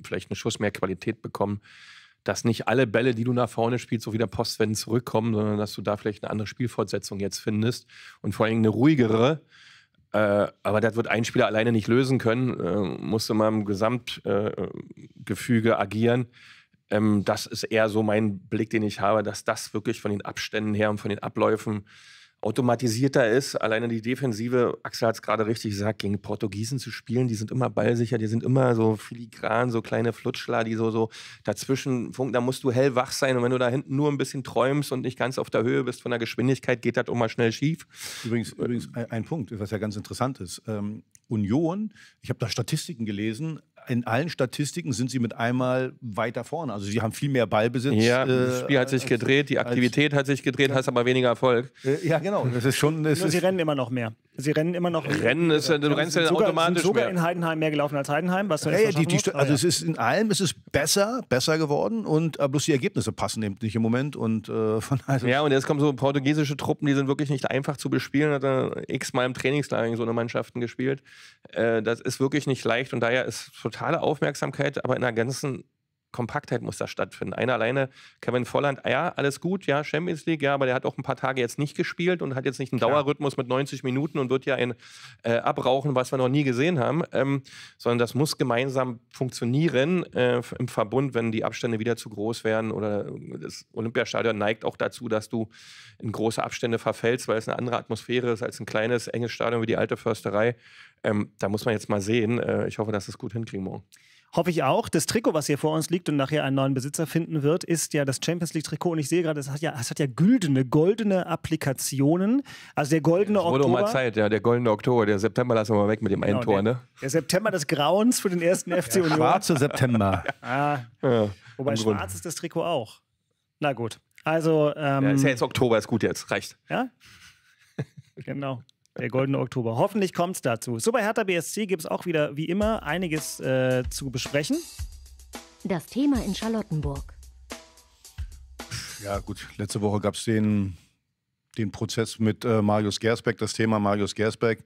vielleicht einen Schuss mehr Qualität bekommen dass nicht alle Bälle, die du nach vorne spielst, so wieder postwendend zurückkommen, sondern dass du da vielleicht eine andere Spielfortsetzung jetzt findest und vor allem eine ruhigere, äh, aber das wird ein Spieler alleine nicht lösen können, äh, musste man im Gesamtgefüge äh, agieren. Ähm, das ist eher so mein Blick, den ich habe, dass das wirklich von den Abständen her und von den Abläufen automatisierter ist. Alleine die Defensive, Axel hat es gerade richtig gesagt, gegen Portugiesen zu spielen, die sind immer ballsicher, die sind immer so filigran, so kleine Flutschler, die so, so dazwischen funken, da musst du hellwach sein und wenn du da hinten nur ein bisschen träumst und nicht ganz auf der Höhe bist von der Geschwindigkeit, geht das auch mal schnell schief. Übrigens, übrigens ein, ein Punkt, was ja ganz interessant ist. Ähm, Union, ich habe da Statistiken gelesen, in allen Statistiken sind sie mit einmal weiter vorne. Also sie haben viel mehr Ballbesitz. Ja, das äh, Spiel hat sich gedreht, die Aktivität als, hat sich gedreht, ja. heißt aber weniger Erfolg. Äh, ja, genau. Das ist schon. Das ist sie rennen immer noch mehr. Sie rennen immer noch. Rennen ist, ja, du rennst ja automatisch. Sind sogar mehr. in Heidenheim mehr gelaufen als Heidenheim, was ja, ja, die, die, Also ja. es ist in allem ist besser, besser geworden und äh, bloß die Ergebnisse passen eben nicht im Moment und äh, von also Ja, und jetzt kommen so portugiesische Truppen, die sind wirklich nicht einfach zu bespielen. Hat er x mal im Trainingslager so eine Mannschaften gespielt. Äh, das ist wirklich nicht leicht und daher ist totale Aufmerksamkeit, aber in einer ganzen Kompaktheit muss da stattfinden. Einer alleine, Kevin Volland, ah ja, alles gut, ja, Champions League, ja, aber der hat auch ein paar Tage jetzt nicht gespielt und hat jetzt nicht einen Klar. Dauerrhythmus mit 90 Minuten und wird ja ein äh, abrauchen, was wir noch nie gesehen haben, ähm, sondern das muss gemeinsam funktionieren äh, im Verbund, wenn die Abstände wieder zu groß werden oder das Olympiastadion neigt auch dazu, dass du in große Abstände verfällst, weil es eine andere Atmosphäre ist als ein kleines, enges Stadion wie die alte Försterei. Ähm, da muss man jetzt mal sehen. Äh, ich hoffe, dass es das gut hinkriegen morgen. Hoffe ich auch. Das Trikot, was hier vor uns liegt und nachher einen neuen Besitzer finden wird, ist ja das Champions League Trikot. Und ich sehe gerade, es hat ja, es hat ja güldene, goldene Applikationen. Also der goldene es wurde Oktober. Wurde mal Zeit, ja, der goldene Oktober. Der September lassen wir mal weg mit dem genau, einen Tor, der, ne? Der September des Grauens für den ersten FC Union. Schwarze September. ah, ja, wobei schwarz Grund. ist das Trikot auch. Na gut. Also. Ähm, ja, ist ja ähm, jetzt Oktober, ist gut jetzt. Reicht. Ja? Genau. Der goldene Oktober. Hoffentlich kommt es dazu. So, bei Hertha BSC gibt es auch wieder, wie immer, einiges äh, zu besprechen. Das Thema in Charlottenburg. Ja, gut. Letzte Woche gab es den, den Prozess mit äh, Marius Gersbeck, das Thema Marius Gersbeck.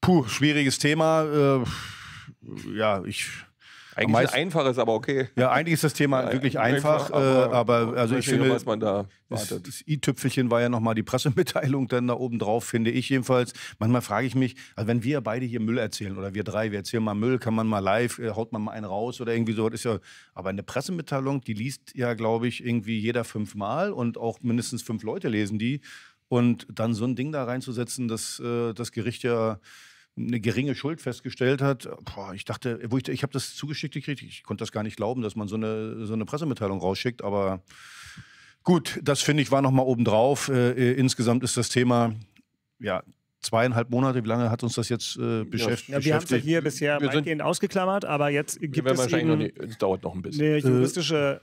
Puh, schwieriges Thema. Äh, ja, ich eigentlich meist, ist einfach, ist aber okay. Ja, eigentlich ist das Thema ja, wirklich einfach, einfach aber, äh, aber, also ich finde, was man da wartet. das, das i-Tüpfelchen war ja nochmal die Pressemitteilung dann da oben drauf, finde ich jedenfalls. Manchmal frage ich mich, also wenn wir beide hier Müll erzählen oder wir drei, wir erzählen mal Müll, kann man mal live, äh, haut man mal einen raus oder irgendwie so, ist ja, aber eine Pressemitteilung, die liest ja, glaube ich, irgendwie jeder fünfmal und auch mindestens fünf Leute lesen die. Und dann so ein Ding da reinzusetzen, dass äh, das Gericht ja eine geringe Schuld festgestellt hat. Boah, ich dachte, ich, ich habe das zugeschickt gekriegt. Ich konnte das gar nicht glauben, dass man so eine, so eine Pressemitteilung rausschickt. Aber gut, das finde ich war nochmal obendrauf. Äh, äh, insgesamt ist das Thema ja, zweieinhalb Monate, wie lange hat uns das jetzt äh, beschäftigt? Ja, wir haben es ja hier bisher weitgehend ausgeklammert, aber jetzt gibt es wahrscheinlich eben noch nie, dauert noch ein bisschen. Eine äh, juristische,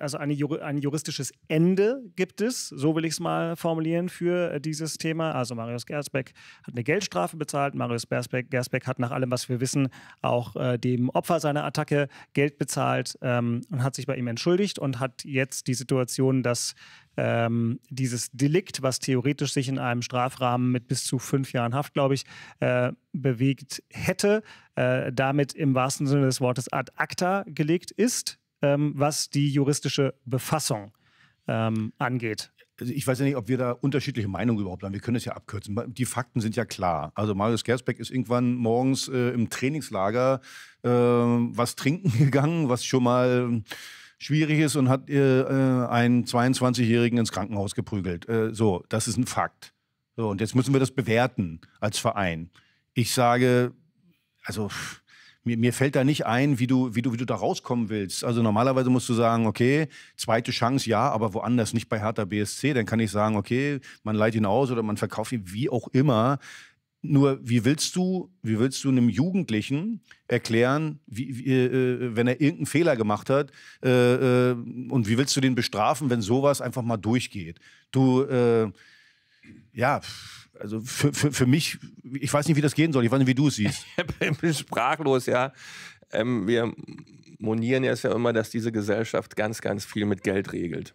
also eine, ein juristisches Ende gibt es, so will ich es mal formulieren, für dieses Thema. Also Marius Gersbeck hat eine Geldstrafe bezahlt, Marius Gersbeck, Gersbeck hat nach allem, was wir wissen, auch äh, dem Opfer seiner Attacke Geld bezahlt ähm, und hat sich bei ihm entschuldigt und hat jetzt die Situation, dass ähm, dieses Delikt, was theoretisch sich in einem Strafrahmen mit bis zu fünf Jahren Haft, glaube ich, äh, bewegt hätte, äh, damit im wahrsten Sinne des Wortes ad acta gelegt ist, ähm, was die juristische Befassung ähm, angeht also ich weiß ja nicht, ob wir da unterschiedliche Meinungen überhaupt haben. Wir können es ja abkürzen. Die Fakten sind ja klar. Also Marius Gersbeck ist irgendwann morgens äh, im Trainingslager äh, was trinken gegangen, was schon mal schwierig ist und hat äh, äh einen 22-Jährigen ins Krankenhaus geprügelt. Äh, so, das ist ein Fakt. So, und jetzt müssen wir das bewerten als Verein. Ich sage, also pff, mir, mir fällt da nicht ein, wie du, wie, du, wie du da rauskommen willst. Also normalerweise musst du sagen, okay, zweite Chance, ja, aber woanders, nicht bei Hertha BSC. Dann kann ich sagen, okay, man leiht ihn aus oder man verkauft ihn, wie auch immer. Nur wie willst du, wie willst du einem Jugendlichen erklären, wie, wie, äh, äh, wenn er irgendeinen Fehler gemacht hat, äh, äh, und wie willst du den bestrafen, wenn sowas einfach mal durchgeht? Du, äh, ja, also für, für, für mich, ich weiß nicht, wie das gehen soll. Ich weiß nicht, wie du es siehst. ich bin sprachlos, ja. Ähm, wir monieren jetzt ja immer, dass diese Gesellschaft ganz, ganz viel mit Geld regelt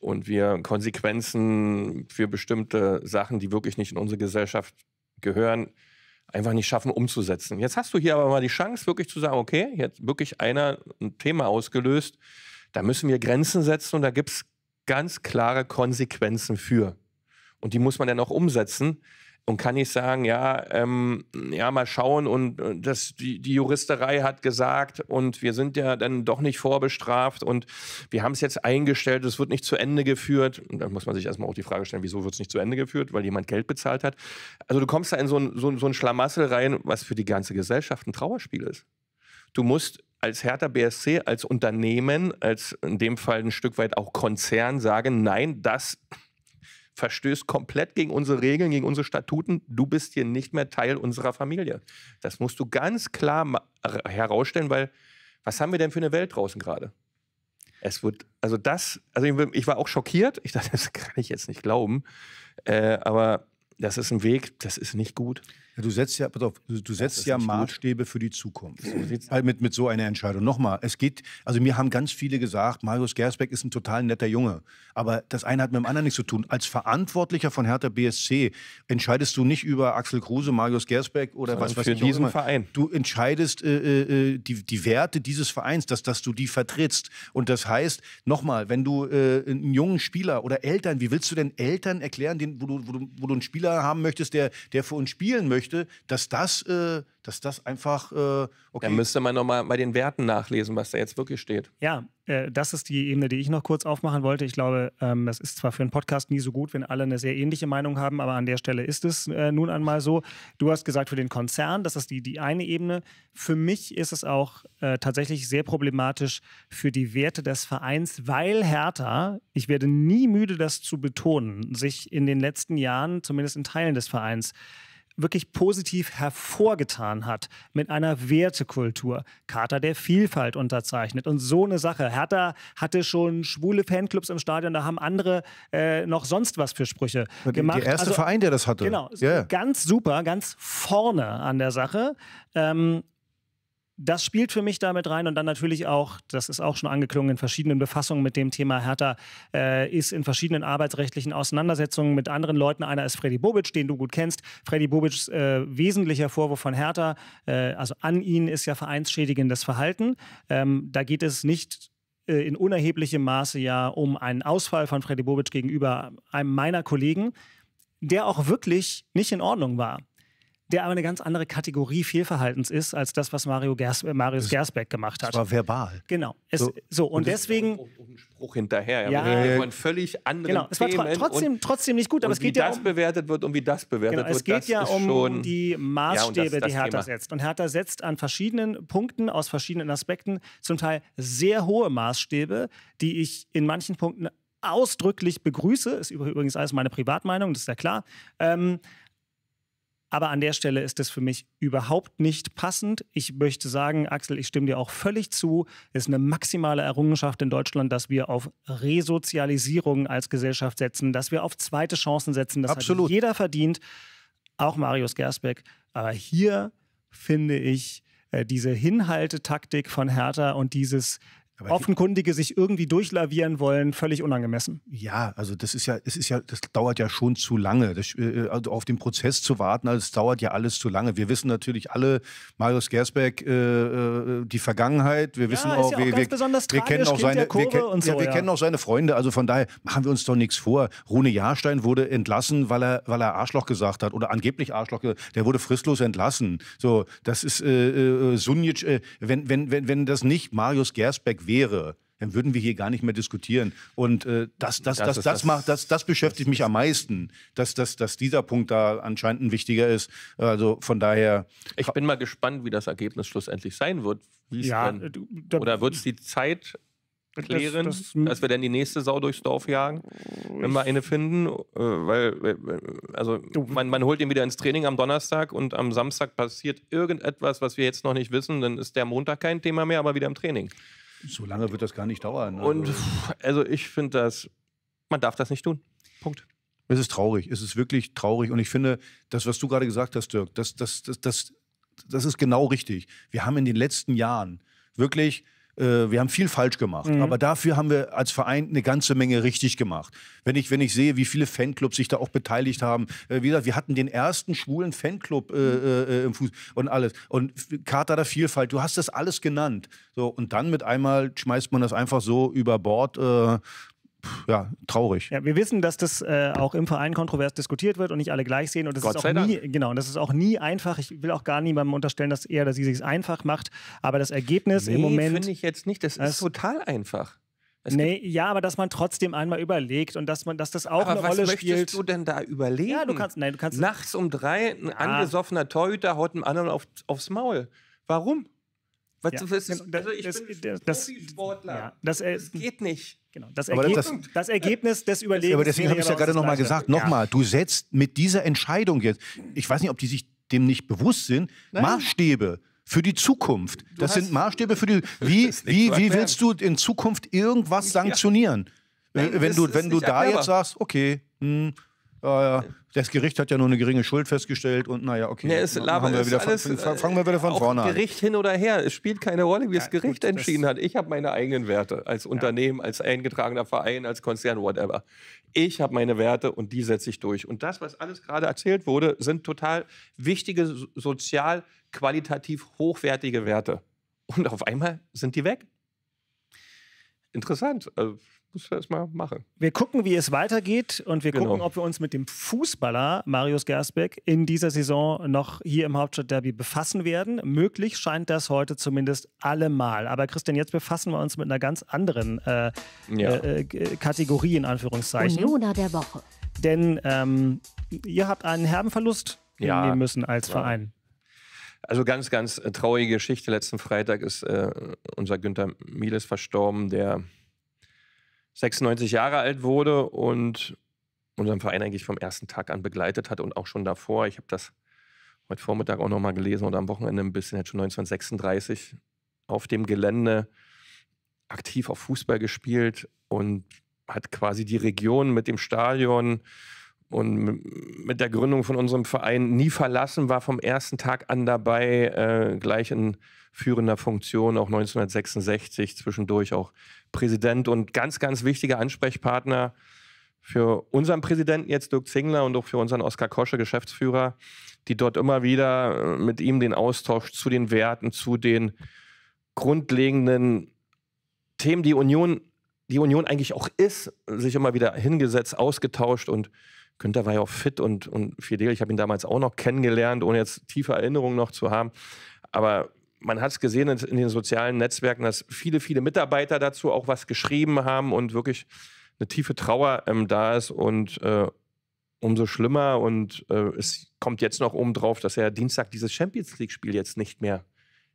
und wir Konsequenzen für bestimmte Sachen, die wirklich nicht in unsere Gesellschaft gehören, einfach nicht schaffen umzusetzen. Jetzt hast du hier aber mal die Chance, wirklich zu sagen, okay, jetzt wirklich einer ein Thema ausgelöst, da müssen wir Grenzen setzen und da gibt es ganz klare Konsequenzen für. Und die muss man dann auch umsetzen und kann nicht sagen, ja, ähm, ja, mal schauen und äh, das, die, die Juristerei hat gesagt und wir sind ja dann doch nicht vorbestraft und wir haben es jetzt eingestellt, es wird nicht zu Ende geführt. Und dann muss man sich erstmal auch die Frage stellen, wieso wird es nicht zu Ende geführt, weil jemand Geld bezahlt hat. Also du kommst da in so ein, so, so ein Schlamassel rein, was für die ganze Gesellschaft ein Trauerspiel ist. Du musst als Hertha BSC, als Unternehmen, als in dem Fall ein Stück weit auch Konzern sagen, nein, das verstößt komplett gegen unsere Regeln, gegen unsere Statuten, du bist hier nicht mehr Teil unserer Familie. Das musst du ganz klar herausstellen, weil was haben wir denn für eine Welt draußen gerade? Es wird, also das, also ich war auch schockiert, ich dachte, das kann ich jetzt nicht glauben, äh, aber das ist ein Weg, das ist nicht gut. Ja, du setzt ja, pass auf, du, setzt ja Maßstäbe gut. für die Zukunft. So halt mit, mit so einer Entscheidung. Nochmal, es geht, also mir haben ganz viele gesagt, Marius Gersbeck ist ein total netter Junge. Aber das eine hat mit dem anderen nichts zu tun. Als Verantwortlicher von Hertha BSC entscheidest du nicht über Axel Kruse, Marius Gersbeck oder Sondern was weiß ich. Für diesen Verein. Du entscheidest äh, äh, äh, die, die Werte dieses Vereins, dass, dass du die vertrittst. Und das heißt, nochmal, wenn du äh, einen jungen Spieler oder Eltern, wie willst du denn Eltern erklären, den, wo, du, wo, du, wo du einen Spieler haben möchtest, der, der für uns spielen möchte? möchte, dass das, äh, dass das einfach. Äh, okay. Da müsste man nochmal bei den Werten nachlesen, was da jetzt wirklich steht. Ja, äh, das ist die Ebene, die ich noch kurz aufmachen wollte. Ich glaube, ähm, das ist zwar für einen Podcast nie so gut, wenn alle eine sehr ähnliche Meinung haben, aber an der Stelle ist es äh, nun einmal so. Du hast gesagt, für den Konzern, das ist die, die eine Ebene. Für mich ist es auch äh, tatsächlich sehr problematisch für die Werte des Vereins, weil Hertha, ich werde nie müde, das zu betonen, sich in den letzten Jahren, zumindest in Teilen des Vereins, wirklich positiv hervorgetan hat mit einer Wertekultur. Charta der Vielfalt unterzeichnet und so eine Sache. Hertha hatte schon schwule Fanclubs im Stadion, da haben andere äh, noch sonst was für Sprüche und gemacht. Der erste also, Verein, der das hatte. Genau, yeah. ganz super, ganz vorne an der Sache. Ähm, das spielt für mich damit rein und dann natürlich auch, das ist auch schon angeklungen, in verschiedenen Befassungen mit dem Thema Hertha äh, ist in verschiedenen arbeitsrechtlichen Auseinandersetzungen mit anderen Leuten. Einer ist Freddy Bobic, den du gut kennst. Freddy Bobics äh, wesentlicher Vorwurf von Hertha, äh, also an ihn ist ja vereinsschädigendes Verhalten. Ähm, da geht es nicht äh, in unerheblichem Maße ja um einen Ausfall von Freddy Bobic gegenüber einem meiner Kollegen, der auch wirklich nicht in Ordnung war der aber eine ganz andere Kategorie Fehlverhaltens ist, als das, was Mario Gers äh, Marius das, Gersbeck gemacht hat. Das war verbal. Genau. Es, so, so, und, und deswegen. Auch, auch ein Spruch hinterher. Ja, ja, ja. völlig anderen genau. es war tro trotzdem, und, trotzdem nicht gut, aber es geht ja. Wie das bewertet wird und wie das bewertet genau, wird. Es geht ja um die Maßstäbe, ja, das, das die Hertha Thema. setzt. Und Hertha setzt an verschiedenen Punkten, aus verschiedenen Aspekten, zum Teil sehr hohe Maßstäbe, die ich in manchen Punkten ausdrücklich begrüße, ist übrigens alles meine Privatmeinung, das ist ja klar. Ähm, aber an der Stelle ist es für mich überhaupt nicht passend. Ich möchte sagen, Axel, ich stimme dir auch völlig zu. Es ist eine maximale Errungenschaft in Deutschland, dass wir auf Resozialisierung als Gesellschaft setzen, dass wir auf zweite Chancen setzen. Das Absolut. hat jeder verdient, auch Marius Gersbeck. Aber hier finde ich äh, diese Hinhaltetaktik von Hertha und dieses aber Offenkundige sich irgendwie durchlavieren wollen, völlig unangemessen. Ja, also das ist ja, es ist ja, das dauert ja schon zu lange. Das, äh, also auf den Prozess zu warten, also das dauert ja alles zu lange. Wir wissen natürlich alle, Marius Gersbeck, äh, äh die Vergangenheit. Wir wissen auch, wir, kennen auch seine, wir, so, ja, wir kennen auch seine Freunde. Also von daher machen wir uns doch nichts vor. Rune Jahrstein wurde entlassen, weil er, weil er Arschloch gesagt hat oder angeblich Arschloch. Der wurde fristlos entlassen. So, das ist äh, äh Sunjic. Äh, wenn, wenn, wenn, wenn das nicht Marius Gersbeck wäre, wäre, dann würden wir hier gar nicht mehr diskutieren. Und äh, das, das, das, das, das, macht, das, das beschäftigt mich am meisten, dass, dass, dass dieser Punkt da anscheinend ein wichtiger ist. Also von daher. Ich bin mal gespannt, wie das Ergebnis schlussendlich sein wird. Ja, denn, äh, da, oder wird es die Zeit klären, das, das, dass wir dann die nächste Sau durchs Dorf jagen, wenn wir eine finden, äh, weil äh, also man, man holt ihn wieder ins Training am Donnerstag und am Samstag passiert irgendetwas, was wir jetzt noch nicht wissen, dann ist der Montag kein Thema mehr, aber wieder im Training. So lange wird das gar nicht dauern. Also. Und also ich finde das, man darf das nicht tun. Punkt. Es ist traurig, es ist wirklich traurig. Und ich finde, das, was du gerade gesagt hast, Dirk, das, das, das, das, das ist genau richtig. Wir haben in den letzten Jahren wirklich äh, wir haben viel falsch gemacht, mhm. aber dafür haben wir als Verein eine ganze Menge richtig gemacht. Wenn ich, wenn ich sehe, wie viele Fanclubs sich da auch beteiligt haben, äh, wie gesagt, wir hatten den ersten schwulen Fanclub äh, äh, äh im Fuß und alles. Und Charta der Vielfalt, du hast das alles genannt. So, und dann mit einmal schmeißt man das einfach so über Bord ja, traurig. Ja, wir wissen, dass das äh, auch im Verein kontrovers diskutiert wird und nicht alle gleich sehen. Und das Gott ist auch nie, genau, und das ist auch nie einfach. Ich will auch gar niemandem unterstellen, dass er oder sie sich einfach macht. Aber das Ergebnis nee, im Moment. Das finde ich jetzt nicht. Das ist total einfach. Es nee, ja, aber dass man trotzdem einmal überlegt und dass man, dass das auch aber eine Rolle spielt. was möchtest du denn da überlegen? Ja, du kannst, nein, du kannst. Nachts um drei ein ah. angesoffener Torhüter haut einem anderen auf, aufs Maul. Warum? Was, ja. was ist, genau, also ich das, bin das, Profisportler. Ja, das, äh, das geht nicht. Genau, das, Ergebnis, das, das Ergebnis äh, des Überlebens. aber deswegen habe ich es ja genau gerade nochmal gesagt, nochmal, du setzt mit dieser Entscheidung jetzt, ich weiß nicht, ob die sich dem nicht bewusst sind, Nein. Maßstäbe für die Zukunft. Du das sind Maßstäbe für die, wie, wie, wie willst du in Zukunft irgendwas sanktionieren? Nein, wenn du, wenn du da erklärbar. jetzt sagst, okay, hm, äh, das Gericht hat ja nur eine geringe Schuld festgestellt und naja, okay. Nee, es, Lava, wir wieder alles, von, fangen wir wieder von äh, vorne an. Gericht hin oder her, es spielt keine Rolle, wie ja, das Gericht gut, entschieden das hat. Ich habe meine eigenen Werte als Unternehmen, als eingetragener Verein, als Konzern, whatever. Ich habe meine Werte und die setze ich durch. Und das, was alles gerade erzählt wurde, sind total wichtige, sozial, qualitativ hochwertige Werte. Und auf einmal sind die weg. Interessant. Also, muss ich erstmal machen. Wir gucken, wie es weitergeht und wir genau. gucken, ob wir uns mit dem Fußballer Marius Gersbeck in dieser Saison noch hier im Hauptstadtderby befassen werden. Möglich scheint das heute zumindest allemal. Aber Christian, jetzt befassen wir uns mit einer ganz anderen äh, ja. äh, äh, äh Kategorie in Anführungszeichen. Unioner der Woche. Denn ähm, ihr habt einen herben Verlust ja. nehmen müssen als ja. Verein. Also ganz, ganz traurige Geschichte. Letzten Freitag ist äh, unser Günther Mieles verstorben, der 96 Jahre alt wurde und unseren Verein eigentlich vom ersten Tag an begleitet hat und auch schon davor. Ich habe das heute Vormittag auch nochmal gelesen oder am Wochenende ein bisschen, hat schon 1936 auf dem Gelände aktiv auf Fußball gespielt und hat quasi die Region mit dem Stadion und mit der Gründung von unserem Verein nie verlassen, war vom ersten Tag an dabei, äh, gleich in führender Funktion, auch 1966 zwischendurch auch Präsident und ganz, ganz wichtiger Ansprechpartner für unseren Präsidenten jetzt Dirk Zingler und auch für unseren Oskar Kosche, Geschäftsführer, die dort immer wieder äh, mit ihm den Austausch zu den Werten, zu den grundlegenden Themen, die Union, die Union eigentlich auch ist, sich immer wieder hingesetzt, ausgetauscht und Günther war ja auch fit und, und fidel. Ich habe ihn damals auch noch kennengelernt, ohne jetzt tiefe Erinnerungen noch zu haben. Aber man hat es gesehen in den sozialen Netzwerken, dass viele, viele Mitarbeiter dazu auch was geschrieben haben und wirklich eine tiefe Trauer ähm, da ist und äh, umso schlimmer. Und äh, es kommt jetzt noch oben drauf, dass er Dienstag dieses Champions League-Spiel jetzt nicht mehr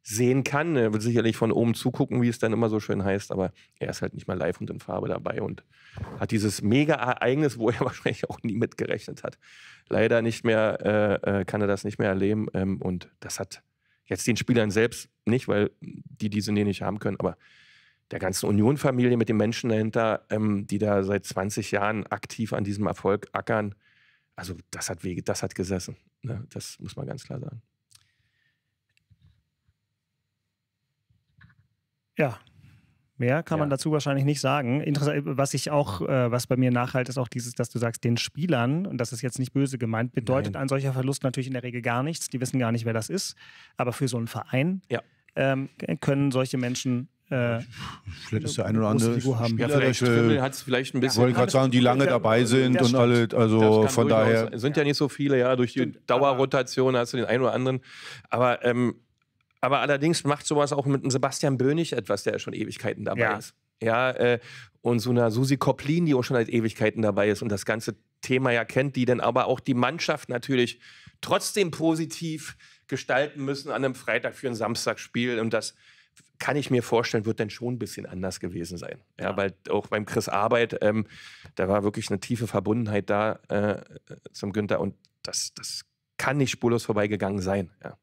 sehen kann. Er wird sicherlich von oben zugucken, wie es dann immer so schön heißt, aber er ist halt nicht mal live und in Farbe dabei und hat dieses Mega-Ereignis, wo er wahrscheinlich auch nie mitgerechnet hat. Leider nicht mehr, äh, äh, kann er das nicht mehr erleben ähm, und das hat Jetzt den Spielern selbst nicht, weil die diese Nähe nicht haben können, aber der ganzen Union-Familie mit den Menschen dahinter, ähm, die da seit 20 Jahren aktiv an diesem Erfolg ackern, also das hat Wege, das hat gesessen. Ne? Das muss man ganz klar sagen. Ja, Mehr kann ja. man dazu wahrscheinlich nicht sagen. Interessant, äh, was ich auch, äh, was bei mir nachhalt, ist auch dieses, dass du sagst, den Spielern, und das ist jetzt nicht böse gemeint, bedeutet Nein. ein solcher Verlust natürlich in der Regel gar nichts. Die wissen gar nicht, wer das ist. Aber für so einen Verein ja. ähm, können solche Menschen äh, vielleicht ist der eine oder andere haben. ja, vielleicht äh, hat es vielleicht ein bisschen. Ja, wollte gerade sagen, die lange dabei sind und alle, also von daher. Sein. Sind ja nicht so viele, ja, durch die Dauerrotation hast du den einen oder anderen. Aber ähm, aber allerdings macht sowas auch mit einem Sebastian Bönig etwas, der schon Ewigkeiten dabei ja. ist. Ja, äh, und so einer Susi Koplin, die auch schon seit Ewigkeiten dabei ist und das ganze Thema ja kennt, die dann aber auch die Mannschaft natürlich trotzdem positiv gestalten müssen an einem Freitag für ein Samstagsspiel. Und das kann ich mir vorstellen, wird dann schon ein bisschen anders gewesen sein. Ja, ja. weil auch beim Chris Arbeit, ähm, da war wirklich eine tiefe Verbundenheit da äh, zum Günther und das, das kann nicht spurlos vorbeigegangen sein. Ja.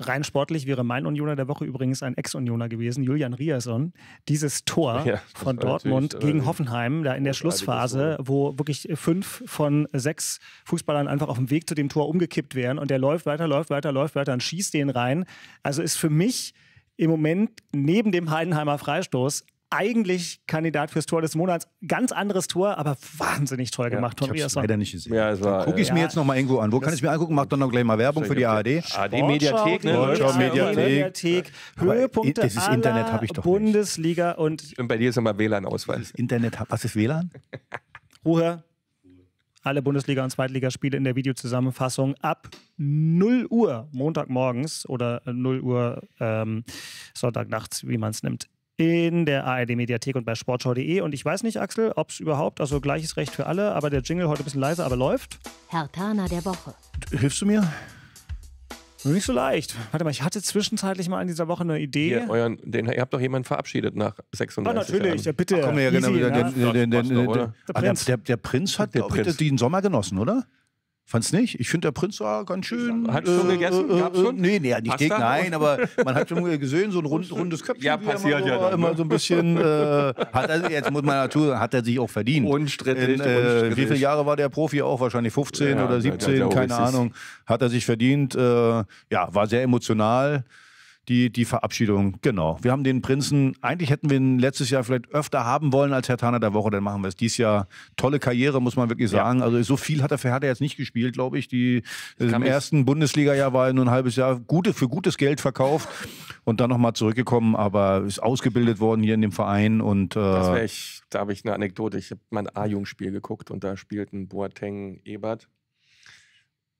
Rein sportlich wäre mein Unioner der Woche übrigens ein Ex-Unioner gewesen, Julian Rierson. Dieses Tor ja, von Dortmund gegen Hoffenheim, da in der Schlussphase, wo wirklich fünf von sechs Fußballern einfach auf dem Weg zu dem Tor umgekippt wären und der läuft weiter, läuft weiter, läuft weiter und schießt den rein. Also ist für mich im Moment neben dem Heidenheimer Freistoß eigentlich Kandidat fürs Tor des Monats. Ganz anderes Tor, aber wahnsinnig toll gemacht. Ja, ich habe leider nicht gesehen. Ja, Gucke ich ja. Äh, mir jetzt noch mal irgendwo an. Wo das kann ich mir angucken? Mach doch noch gleich mal Werbung für die ARD. ARD Mediathek, ne? Sportschau, genau. Mediathek. Mediathek. Höhepunkte das ist Internet habe ich doch Bundesliga und und bei dir ist immer WLAN Auswahl. Das Internet, was ist WLAN? Ruhe. Alle Bundesliga- und Zweitligaspiele in der Videozusammenfassung ab 0 Uhr Montagmorgens oder 0 Uhr ähm, Sonntagnachts, wie man es nimmt in der ARD Mediathek und bei sportschau.de. Und ich weiß nicht, Axel, ob es überhaupt, also gleiches Recht für alle, aber der Jingle heute ein bisschen leiser, aber läuft. Herr Tana der Woche. Hilfst du mir? Nicht so leicht. Warte mal, ich hatte zwischenzeitlich mal in dieser Woche eine Idee. Hier, euren, den, ihr habt doch jemanden verabschiedet nach 36 Jahren. Ah, natürlich, ja, bitte. Ach, komm, wir erinnern wieder. Der, der, der, Prinz hat, der Prinz. den Sommer genossen, oder? Fand's nicht. Ich finde, der Prinz war ganz schön. Hat schon äh, gegessen? Äh, Gab's äh, schon? Nee, nee, nicht dick, nein, aber man hat schon gesehen, so ein rund, rundes Köpfchen. Ja, passiert immer, ja. Dann, immer ne? so ein bisschen, äh, hat er, jetzt muss man natürlich, hat er sich auch verdient. Unstrittig, In, äh, unstrittig. Wie viele Jahre war der Profi auch? Wahrscheinlich 15 ja, oder 17, keine Ahnung. Hat er sich verdient. ja, war sehr emotional. Die, die Verabschiedung, genau. Wir haben den Prinzen, eigentlich hätten wir ihn letztes Jahr vielleicht öfter haben wollen als Herr Taner der Woche, dann machen wir es dieses Jahr. Tolle Karriere, muss man wirklich sagen. Ja. Also so viel hat er für Hertha jetzt nicht gespielt, glaube ich. Die, das Im ersten Bundesliga-Jahr war er nur ein halbes Jahr gute, für gutes Geld verkauft und dann nochmal zurückgekommen, aber ist ausgebildet worden hier in dem Verein. Und, äh, das ich, da habe ich eine Anekdote. Ich habe mein A-Jung-Spiel geguckt und da spielten Boateng Ebert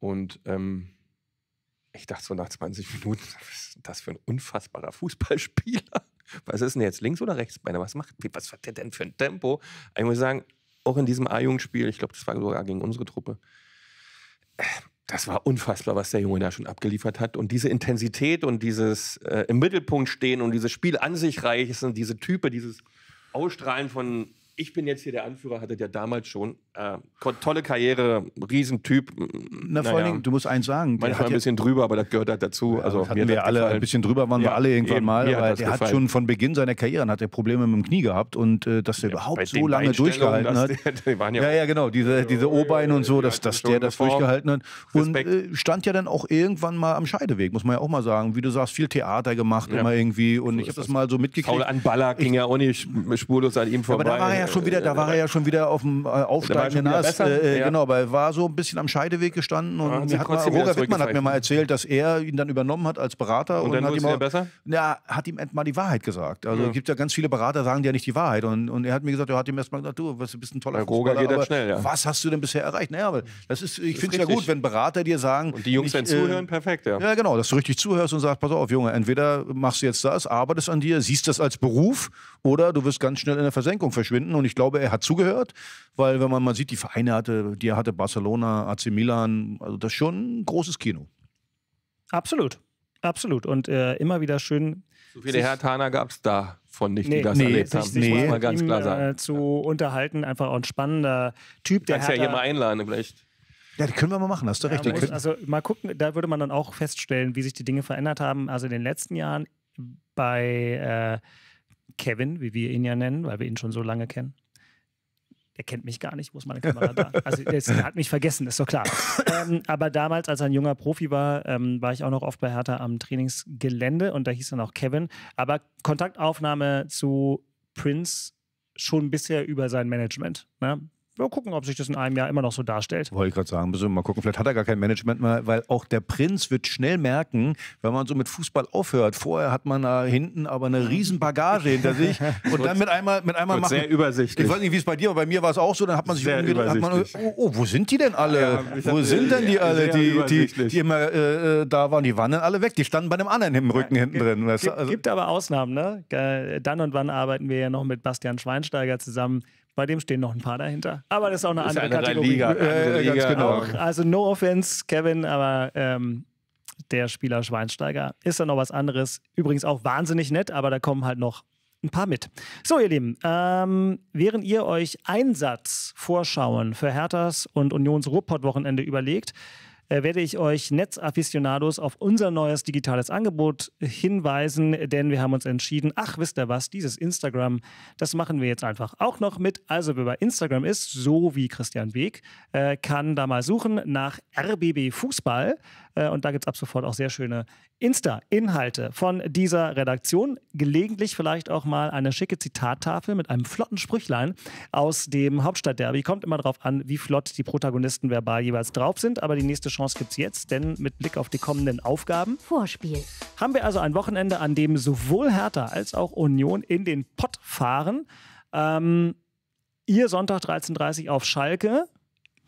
und ähm, ich dachte so nach 20 Minuten, was ist das für ein unfassbarer Fußballspieler? Was ist denn jetzt links oder rechts Was macht was hat der denn für ein Tempo? Ich muss sagen, auch in diesem A-Jugendspiel, ich glaube, das war sogar gegen unsere Truppe. Das war unfassbar, was der Junge da schon abgeliefert hat. Und diese Intensität und dieses äh, im Mittelpunkt stehen und dieses Spiel an sich reißen, diese Type, dieses Ausstrahlen von ich bin jetzt hier der Anführer, hatte der damals schon äh, tolle Karriere, Riesentyp. Na, vor naja. du musst eins sagen. Manchmal ein bisschen ja drüber, aber das gehört halt dazu. Ja, also, hatten wir alle, ein bisschen drüber waren ja, wir alle irgendwann eben, mal. Aber hat der hat schon von Beginn seiner Karriere hat er Probleme mit dem Knie gehabt und äh, dass der überhaupt so lange durchgehalten hat. Der, ja, ja, genau, diese, also, diese O-Beine und so, dass, dass der das durchgehalten hat. Und äh, stand ja dann auch irgendwann mal am Scheideweg, muss man ja auch mal sagen. Wie du sagst, viel Theater gemacht immer irgendwie. Und so ich habe das mal so mitgekriegt. Paul an Baller ging ja auch nicht spurlos an ihm vorbei. Aber da war er ja schon wieder, da äh, war er ja schon wieder auf äh, dem Aufsteigen. War schon Menas, besser? Äh, äh, ja. Genau, weil war so ein bisschen am Scheideweg gestanden und ja, ah, hat mal, Roger Wittmann hat mir mal erzählt, dass er ihn dann übernommen hat als Berater und, und hat ihm auch, besser? Ja, hat ihm mal die Wahrheit gesagt. Also ja. gibt ja ganz viele Berater, sagen die ja nicht die Wahrheit und, und er hat mir gesagt, er hat ihm erstmal gesagt, du, bist ein toller Roger geht aber schnell, ja. was hast du denn bisher erreicht? Naja, aber das ist, ich finde es ja gut, wenn Berater dir sagen und die Jungs wenn zuhören, äh, perfekt, ja. Ja, genau, dass du richtig zuhörst und sagst, pass auf, Junge, entweder machst du jetzt das, arbeitest an dir, siehst das als Beruf oder du wirst ganz schnell in der Versenkung verschwinden und ich glaube, er hat zugehört, weil wenn man mal sieht, die Vereine hatte, die er hatte, Barcelona, AC Milan, also das ist schon ein großes Kino. Absolut. Absolut. Und äh, immer wieder schön. So viele Hertaner gab es da von nicht, nee, die das nee, erlebt haben. Nee. Muss man ganz klar sagen. Ihm, äh, zu ja. unterhalten, einfach auch ein spannender Typ. Du kannst ja hier mal einladen, vielleicht. Ja, die können wir mal machen, hast du ja, recht. Muss, also mal gucken, da würde man dann auch feststellen, wie sich die Dinge verändert haben. Also in den letzten Jahren bei äh, Kevin, wie wir ihn ja nennen, weil wir ihn schon so lange kennen er kennt mich gar nicht, wo ist meine Kamera da? Also er hat mich vergessen, ist doch klar. Ähm, aber damals, als er ein junger Profi war, ähm, war ich auch noch oft bei Hertha am Trainingsgelände und da hieß dann auch Kevin. Aber Kontaktaufnahme zu Prince schon bisher über sein Management. Ne? Mal gucken, ob sich das in einem Jahr immer noch so darstellt. Wollte ich gerade sagen, müssen wir mal gucken. Vielleicht hat er gar kein Management mehr, weil auch der Prinz wird schnell merken, wenn man so mit Fußball aufhört. Vorher hat man da hinten aber eine riesen Bagage hinter sich und dann mit einmal mit einmal machen. Sehr übersichtlich. Ich weiß nicht, wie es bei dir war. Bei mir war es auch so. Dann hat man sich sehr hat man, oh, oh, wo sind die denn alle? Ja, wo sind denn die alle, die, die, die, immer äh, äh, da waren? Die waren dann alle weg. Die standen bei einem anderen im Rücken ja, hinten drin. Es also gibt aber Ausnahmen. Ne? Dann und wann arbeiten wir ja noch mit Bastian Schweinsteiger zusammen bei dem stehen noch ein paar dahinter. Aber das ist auch eine das andere eine Kategorie. Liga, andere Liga äh, genau. also no offense, Kevin, aber ähm, der Spieler Schweinsteiger ist dann noch was anderes. Übrigens auch wahnsinnig nett, aber da kommen halt noch ein paar mit. So, ihr Lieben, ähm, während ihr euch Einsatz Vorschauen für Herthas und Unions Ruhrpott-Wochenende überlegt, äh, werde ich euch Netzaficionados auf unser neues digitales Angebot hinweisen, denn wir haben uns entschieden, ach, wisst ihr was, dieses Instagram, das machen wir jetzt einfach auch noch mit. Also wer bei Instagram ist, so wie Christian Weg, äh, kann da mal suchen nach RBB Fußball. Äh, und da gibt es ab sofort auch sehr schöne Insta-Inhalte von dieser Redaktion. Gelegentlich vielleicht auch mal eine schicke Zitattafel mit einem flotten Sprüchlein aus dem Hauptstadtderby. Kommt immer darauf an, wie flott die Protagonisten verbal jeweils drauf sind. Aber die nächste Chance gibt es jetzt, denn mit Blick auf die kommenden Aufgaben. Vorspiel. Haben wir also ein Wochenende, an dem sowohl Hertha als auch Union in den Pott fahren. Ähm, ihr Sonntag 13.30 Uhr auf Schalke.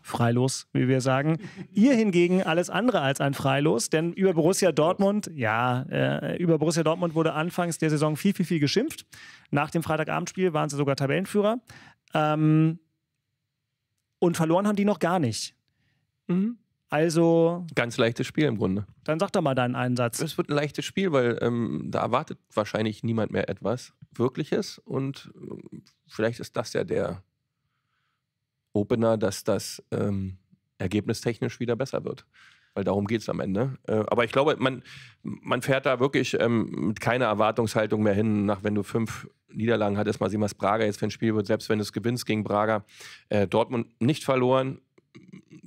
Freilos, wie wir sagen. Ihr hingegen alles andere als ein Freilos, denn über Borussia Dortmund, ja, äh, über Borussia Dortmund wurde anfangs der Saison viel, viel, viel geschimpft. Nach dem Freitagabendspiel waren sie sogar Tabellenführer. Ähm, und verloren haben die noch gar nicht. Mhm. Also. Ganz leichtes Spiel im Grunde. Dann sag doch mal deinen Einsatz. Es wird ein leichtes Spiel, weil ähm, da erwartet wahrscheinlich niemand mehr etwas Wirkliches und äh, vielleicht ist das ja der Opener, dass das ähm, ergebnistechnisch wieder besser wird. Weil darum geht es am Ende. Äh, aber ich glaube, man, man fährt da wirklich ähm, mit keiner Erwartungshaltung mehr hin, nach wenn du fünf Niederlagen hattest, mal sehen, was Braga jetzt für ein Spiel wird, selbst wenn du es gewinnst gegen Braga. Äh, Dortmund nicht verloren,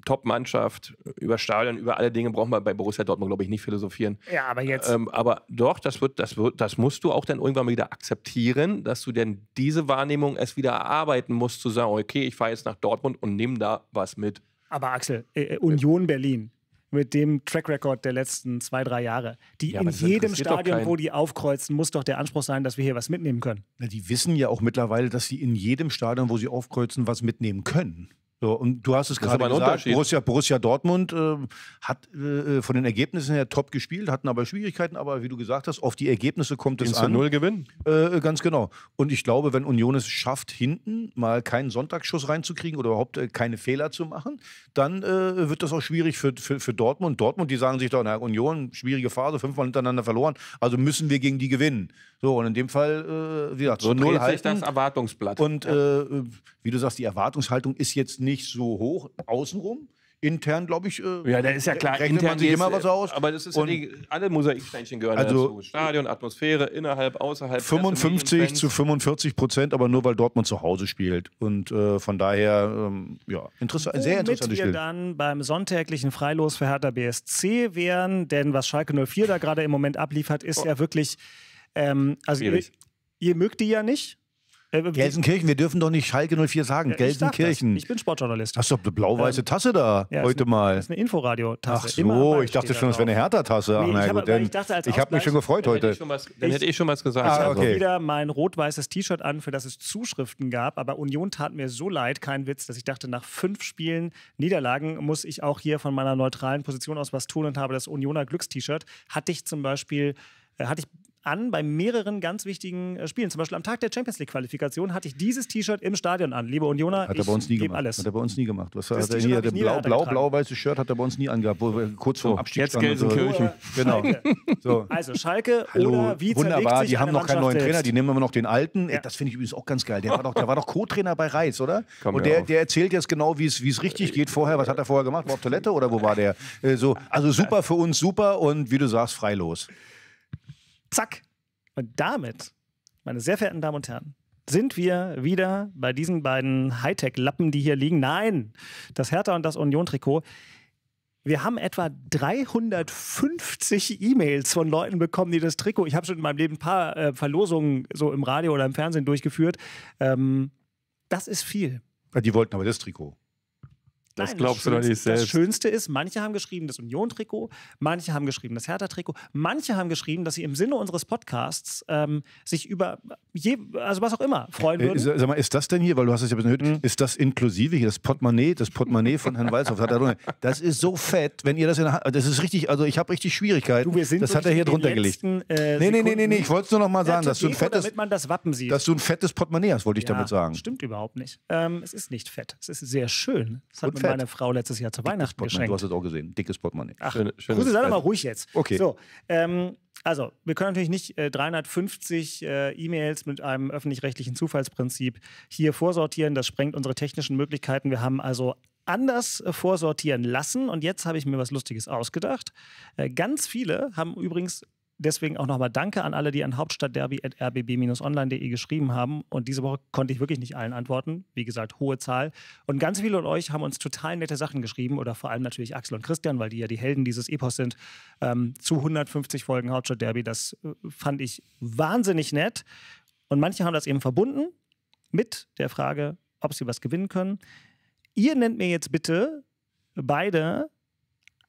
Top-Mannschaft, über Stadion, über alle Dinge brauchen wir bei Borussia Dortmund, glaube ich, nicht philosophieren. Ja, aber jetzt. Ähm, aber doch, das wird, das wird, das musst du auch dann irgendwann mal wieder akzeptieren, dass du denn diese Wahrnehmung es wieder erarbeiten musst, zu sagen, okay, ich fahre jetzt nach Dortmund und nehme da was mit. Aber Axel, äh, äh Union Berlin mit dem Track Record der letzten zwei, drei Jahre, die ja, in jedem Stadion, wo die aufkreuzen, muss doch der Anspruch sein, dass wir hier was mitnehmen können. Na, die wissen ja auch mittlerweile, dass sie in jedem Stadion, wo sie aufkreuzen, was mitnehmen können. So, und du hast es gerade gesagt, Borussia, Borussia Dortmund äh, hat äh, von den Ergebnissen her top gespielt, hatten aber Schwierigkeiten, aber wie du gesagt hast, auf die Ergebnisse kommt es an. Null gewinnen. Äh, ganz genau. Und ich glaube, wenn Union es schafft, hinten mal keinen Sonntagsschuss reinzukriegen oder überhaupt äh, keine Fehler zu machen, dann äh, wird das auch schwierig für, für, für Dortmund. Dortmund, die sagen sich doch, naja, Union, schwierige Phase, fünfmal hintereinander verloren, also müssen wir gegen die gewinnen. So, und in dem Fall, äh, wie gesagt, so null halten. das Erwartungsblatt. Und ja. wie du sagst, die Erwartungshaltung ist jetzt nicht nicht so hoch außenrum. Intern, glaube ich, äh, ja, da ist ja klar, rechnet intern man sich ist, immer was aus. Aber das ist ja die, alle Mosaiksteinchen gehören also dazu. Stadion, Atmosphäre, innerhalb, außerhalb. 55 zu 45 Prozent, aber nur weil Dortmund zu Hause spielt. Und äh, von daher, ähm, ja, interessa Womit sehr interessant. wir Spiel. dann beim sonntäglichen Freilos für Hertha BSC wären, denn was Schalke 04 da gerade im Moment abliefert, ist oh. ja wirklich, ähm, also ihr, ihr mögt die ja nicht, äh, äh, Gelsenkirchen, wir dürfen doch nicht Schalke 04 sagen. Ja, Gelsenkirchen. Ich, ich, bin Sportjournalist. Hast du eine blau-weiße ähm, Tasse da ja, heute eine, mal? Das ist eine Inforadio-Tasse. Ach so, Immer ich dachte schon, es wäre eine Hertha-Tasse. Nee, ich habe hab, mich schon gefreut dann heute. Hätte was, dann hätte ich schon was gesagt. Ah, also. okay. Ich habe wieder mein rot-weißes T-Shirt an, für das es Zuschriften gab. Aber Union tat mir so leid, kein Witz, dass ich dachte, nach fünf Spielen Niederlagen muss ich auch hier von meiner neutralen Position aus was tun und habe das Unioner Glückst-T-Shirt. Hatte ich zum Beispiel äh, hatte ich an bei mehreren ganz wichtigen äh, Spielen. Zum Beispiel am Tag der Champions League-Qualifikation hatte ich dieses T-Shirt im Stadion an. Liebe Unioner, hat er bei uns nie gemacht. alles. Hat er bei uns nie gemacht. Was das hat er hier? Der blau, blau, blau-weiße Shirt hat er bei uns nie angehabt, wo wir kurz vor Abstieg Jetzt Gelsenkirchen. So. Genau. So. Also Schalke Hallo, oder wie Wunderbar, die haben noch keinen neuen selbst. Trainer, die nehmen immer noch den alten. Ja. Das finde ich übrigens auch ganz geil. Der war doch, doch Co-Trainer bei Reis, oder? Komm Und der, der, erzählt jetzt genau, wie es richtig geht vorher. Was hat er vorher gemacht? War auf Toilette oder wo war der? Äh, so, also super für uns, super und wie du sagst, frei los. Zack. Und damit, meine sehr verehrten Damen und Herren, sind wir wieder bei diesen beiden Hightech-Lappen, die hier liegen. Nein, das Hertha und das Union-Trikot. Wir haben etwa 350 E-Mails von Leuten bekommen, die das Trikot. Ich habe schon in meinem Leben ein paar äh, Verlosungen so im Radio oder im Fernsehen durchgeführt. Ähm, das ist viel. Ja, die wollten aber das Trikot. Das Nein, glaubst das du doch nicht selbst. Das Schönste ist, manche haben geschrieben das Union-Trikot, manche haben geschrieben das Hertha-Trikot, manche haben geschrieben, dass sie im Sinne unseres Podcasts ähm, sich über, je, also was auch immer, freuen äh, würden. Äh, sag mal, ist das denn hier, weil du hast es ja ein bisschen erhöht, mhm. ist das inklusive hier, das Portemonnaie, das Portemonnaie von Herrn Weißhoff, das ist so fett, wenn ihr das in der Hand, das ist richtig, also ich habe richtig Schwierigkeiten. Du, wir sind das hat er hier drunter gelegt. Äh, nee, nee, nee, nee, ich wollte es nur noch mal sagen, dass du ein fettes, damit man das Wappen sieht. Dass du ein fettes Portemonnaie hast, wollte ich ja, damit sagen. stimmt überhaupt nicht. Ähm, es ist nicht fett, es ist sehr schön. Das hat fett. meine Frau letztes Jahr zu Weihnachten Dickes geschenkt. Du hast es auch gesehen. Dickes Portemonnaie. Ach, Schöne, schönes sei doch mal ruhig jetzt. Okay. So, ähm, also, wir können natürlich nicht äh, 350 äh, E-Mails mit einem öffentlich-rechtlichen Zufallsprinzip hier vorsortieren. Das sprengt unsere technischen Möglichkeiten. Wir haben also anders äh, vorsortieren lassen. Und jetzt habe ich mir was Lustiges ausgedacht. Äh, ganz viele haben übrigens deswegen auch nochmal Danke an alle, die an hauptstadtderby.rbb-online.de geschrieben haben. Und diese Woche konnte ich wirklich nicht allen antworten. Wie gesagt, hohe Zahl. Und ganz viele von euch haben uns total nette Sachen geschrieben oder vor allem natürlich Axel und Christian, weil die ja die Helden dieses Epos sind. Ähm, zu 150 Folgen Hauptstadtderby. Das äh, fand ich wahnsinnig nett. Und manche haben das eben verbunden mit der Frage, ob sie was gewinnen können. Ihr nennt mir jetzt bitte beide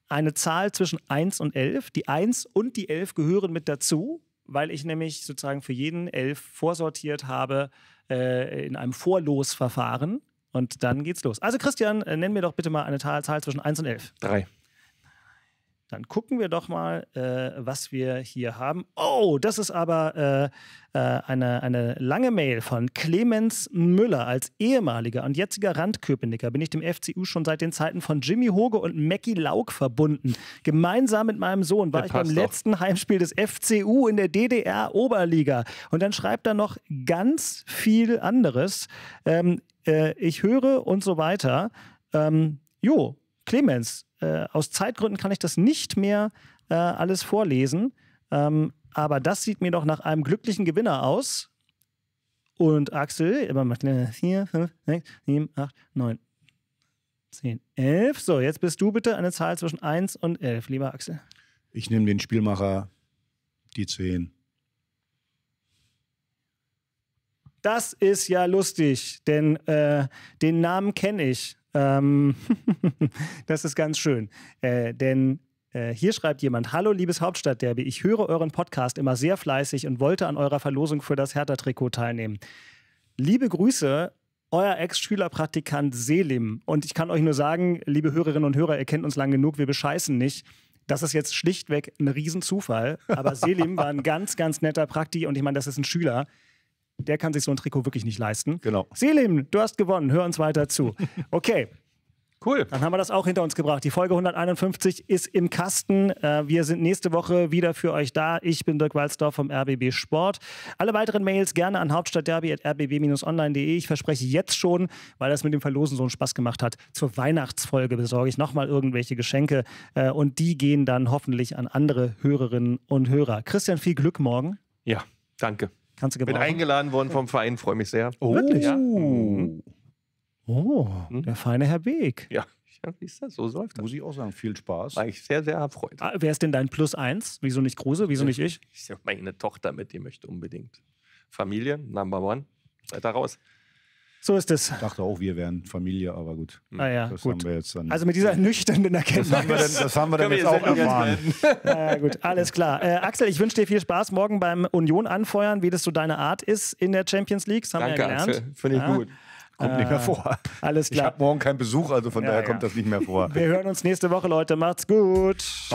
eine Zahl zwischen 1 und 11. Die 1 und die 11 gehören mit dazu, weil ich nämlich sozusagen für jeden 11 vorsortiert habe äh, in einem Vorlosverfahren. Und dann geht's los. Also Christian, äh, nenn mir doch bitte mal eine Zahl zwischen 1 und 11. Drei dann gucken wir doch mal, äh, was wir hier haben. Oh, das ist aber äh, äh, eine, eine lange Mail von Clemens Müller als ehemaliger und jetziger Randköpenicker. Bin ich dem FCU schon seit den Zeiten von Jimmy Hoge und Mackie Laug verbunden. Gemeinsam mit meinem Sohn war der ich beim doch. letzten Heimspiel des FCU in der DDR Oberliga. Und dann schreibt er noch ganz viel anderes. Ähm, äh, ich höre und so weiter. Ähm, jo, Clemens, äh, aus Zeitgründen kann ich das nicht mehr äh, alles vorlesen, ähm, aber das sieht mir doch nach einem glücklichen Gewinner aus. Und Axel, immer macht 4, 5, 6, 7, 8, 9, 10, 11. So, jetzt bist du bitte eine Zahl zwischen 1 und 11, lieber Axel. Ich nehme den Spielmacher, die 10. Das ist ja lustig, denn äh, den Namen kenne ich. Ähm, das ist ganz schön, äh, denn äh, hier schreibt jemand, hallo liebes Hauptstadtderby, ich höre euren Podcast immer sehr fleißig und wollte an eurer Verlosung für das Hertha-Trikot teilnehmen. Liebe Grüße, euer Ex-Schülerpraktikant Selim. Und ich kann euch nur sagen, liebe Hörerinnen und Hörer, ihr kennt uns lang genug, wir bescheißen nicht. Das ist jetzt schlichtweg ein Riesenzufall. Aber Selim war ein ganz, ganz netter Prakti und ich meine, das ist ein Schüler der kann sich so ein Trikot wirklich nicht leisten. Genau. Selim, du hast gewonnen. Hör uns weiter zu. Okay. Cool. Dann haben wir das auch hinter uns gebracht. Die Folge 151 ist im Kasten. Äh, wir sind nächste Woche wieder für euch da. Ich bin Dirk Walzdorf vom RBB Sport. Alle weiteren Mails gerne an hauptstadtderby.rbb-online.de. Ich verspreche jetzt schon, weil das mit dem Verlosen so einen Spaß gemacht hat, zur Weihnachtsfolge besorge ich nochmal irgendwelche Geschenke. Äh, und die gehen dann hoffentlich an andere Hörerinnen und Hörer. Christian, viel Glück morgen. Ja, danke. Kannst du gebrauchen. Bin eingeladen worden vom Verein, freue mich sehr. Oh, Wirklich? Ja. Mhm. Oh, mhm. der feine Herr Beek. Ja. Wie ist das? so läuft das. Muss ich auch sagen, viel Spaß. War ich sehr, sehr erfreut. Ah, wer ist denn dein Plus eins? Wieso nicht Kruse? Wieso nicht ich? Ich habe meine Tochter mit, die möchte unbedingt. Familie, Number One. Seid da raus. So ist es. Ich dachte auch, wir wären Familie, aber gut. Hm. Ah, ja, das gut. haben wir jetzt dann. Also mit dieser nüchternen Erkenntnis. Das haben wir dann, das haben wir dann jetzt auch erfahren. Ja, gut, alles klar. Äh, Axel, ich wünsche dir viel Spaß morgen beim Union anfeuern, wie das so deine Art ist in der Champions League. Das haben Danke, wir ja gelernt. Axel. Finde ich ja. gut. Kommt nicht mehr äh, vor. Alles klar. Ich habe morgen keinen Besuch, also von ja, daher kommt ja. das nicht mehr vor. Wir hören uns nächste Woche, Leute. Macht's gut.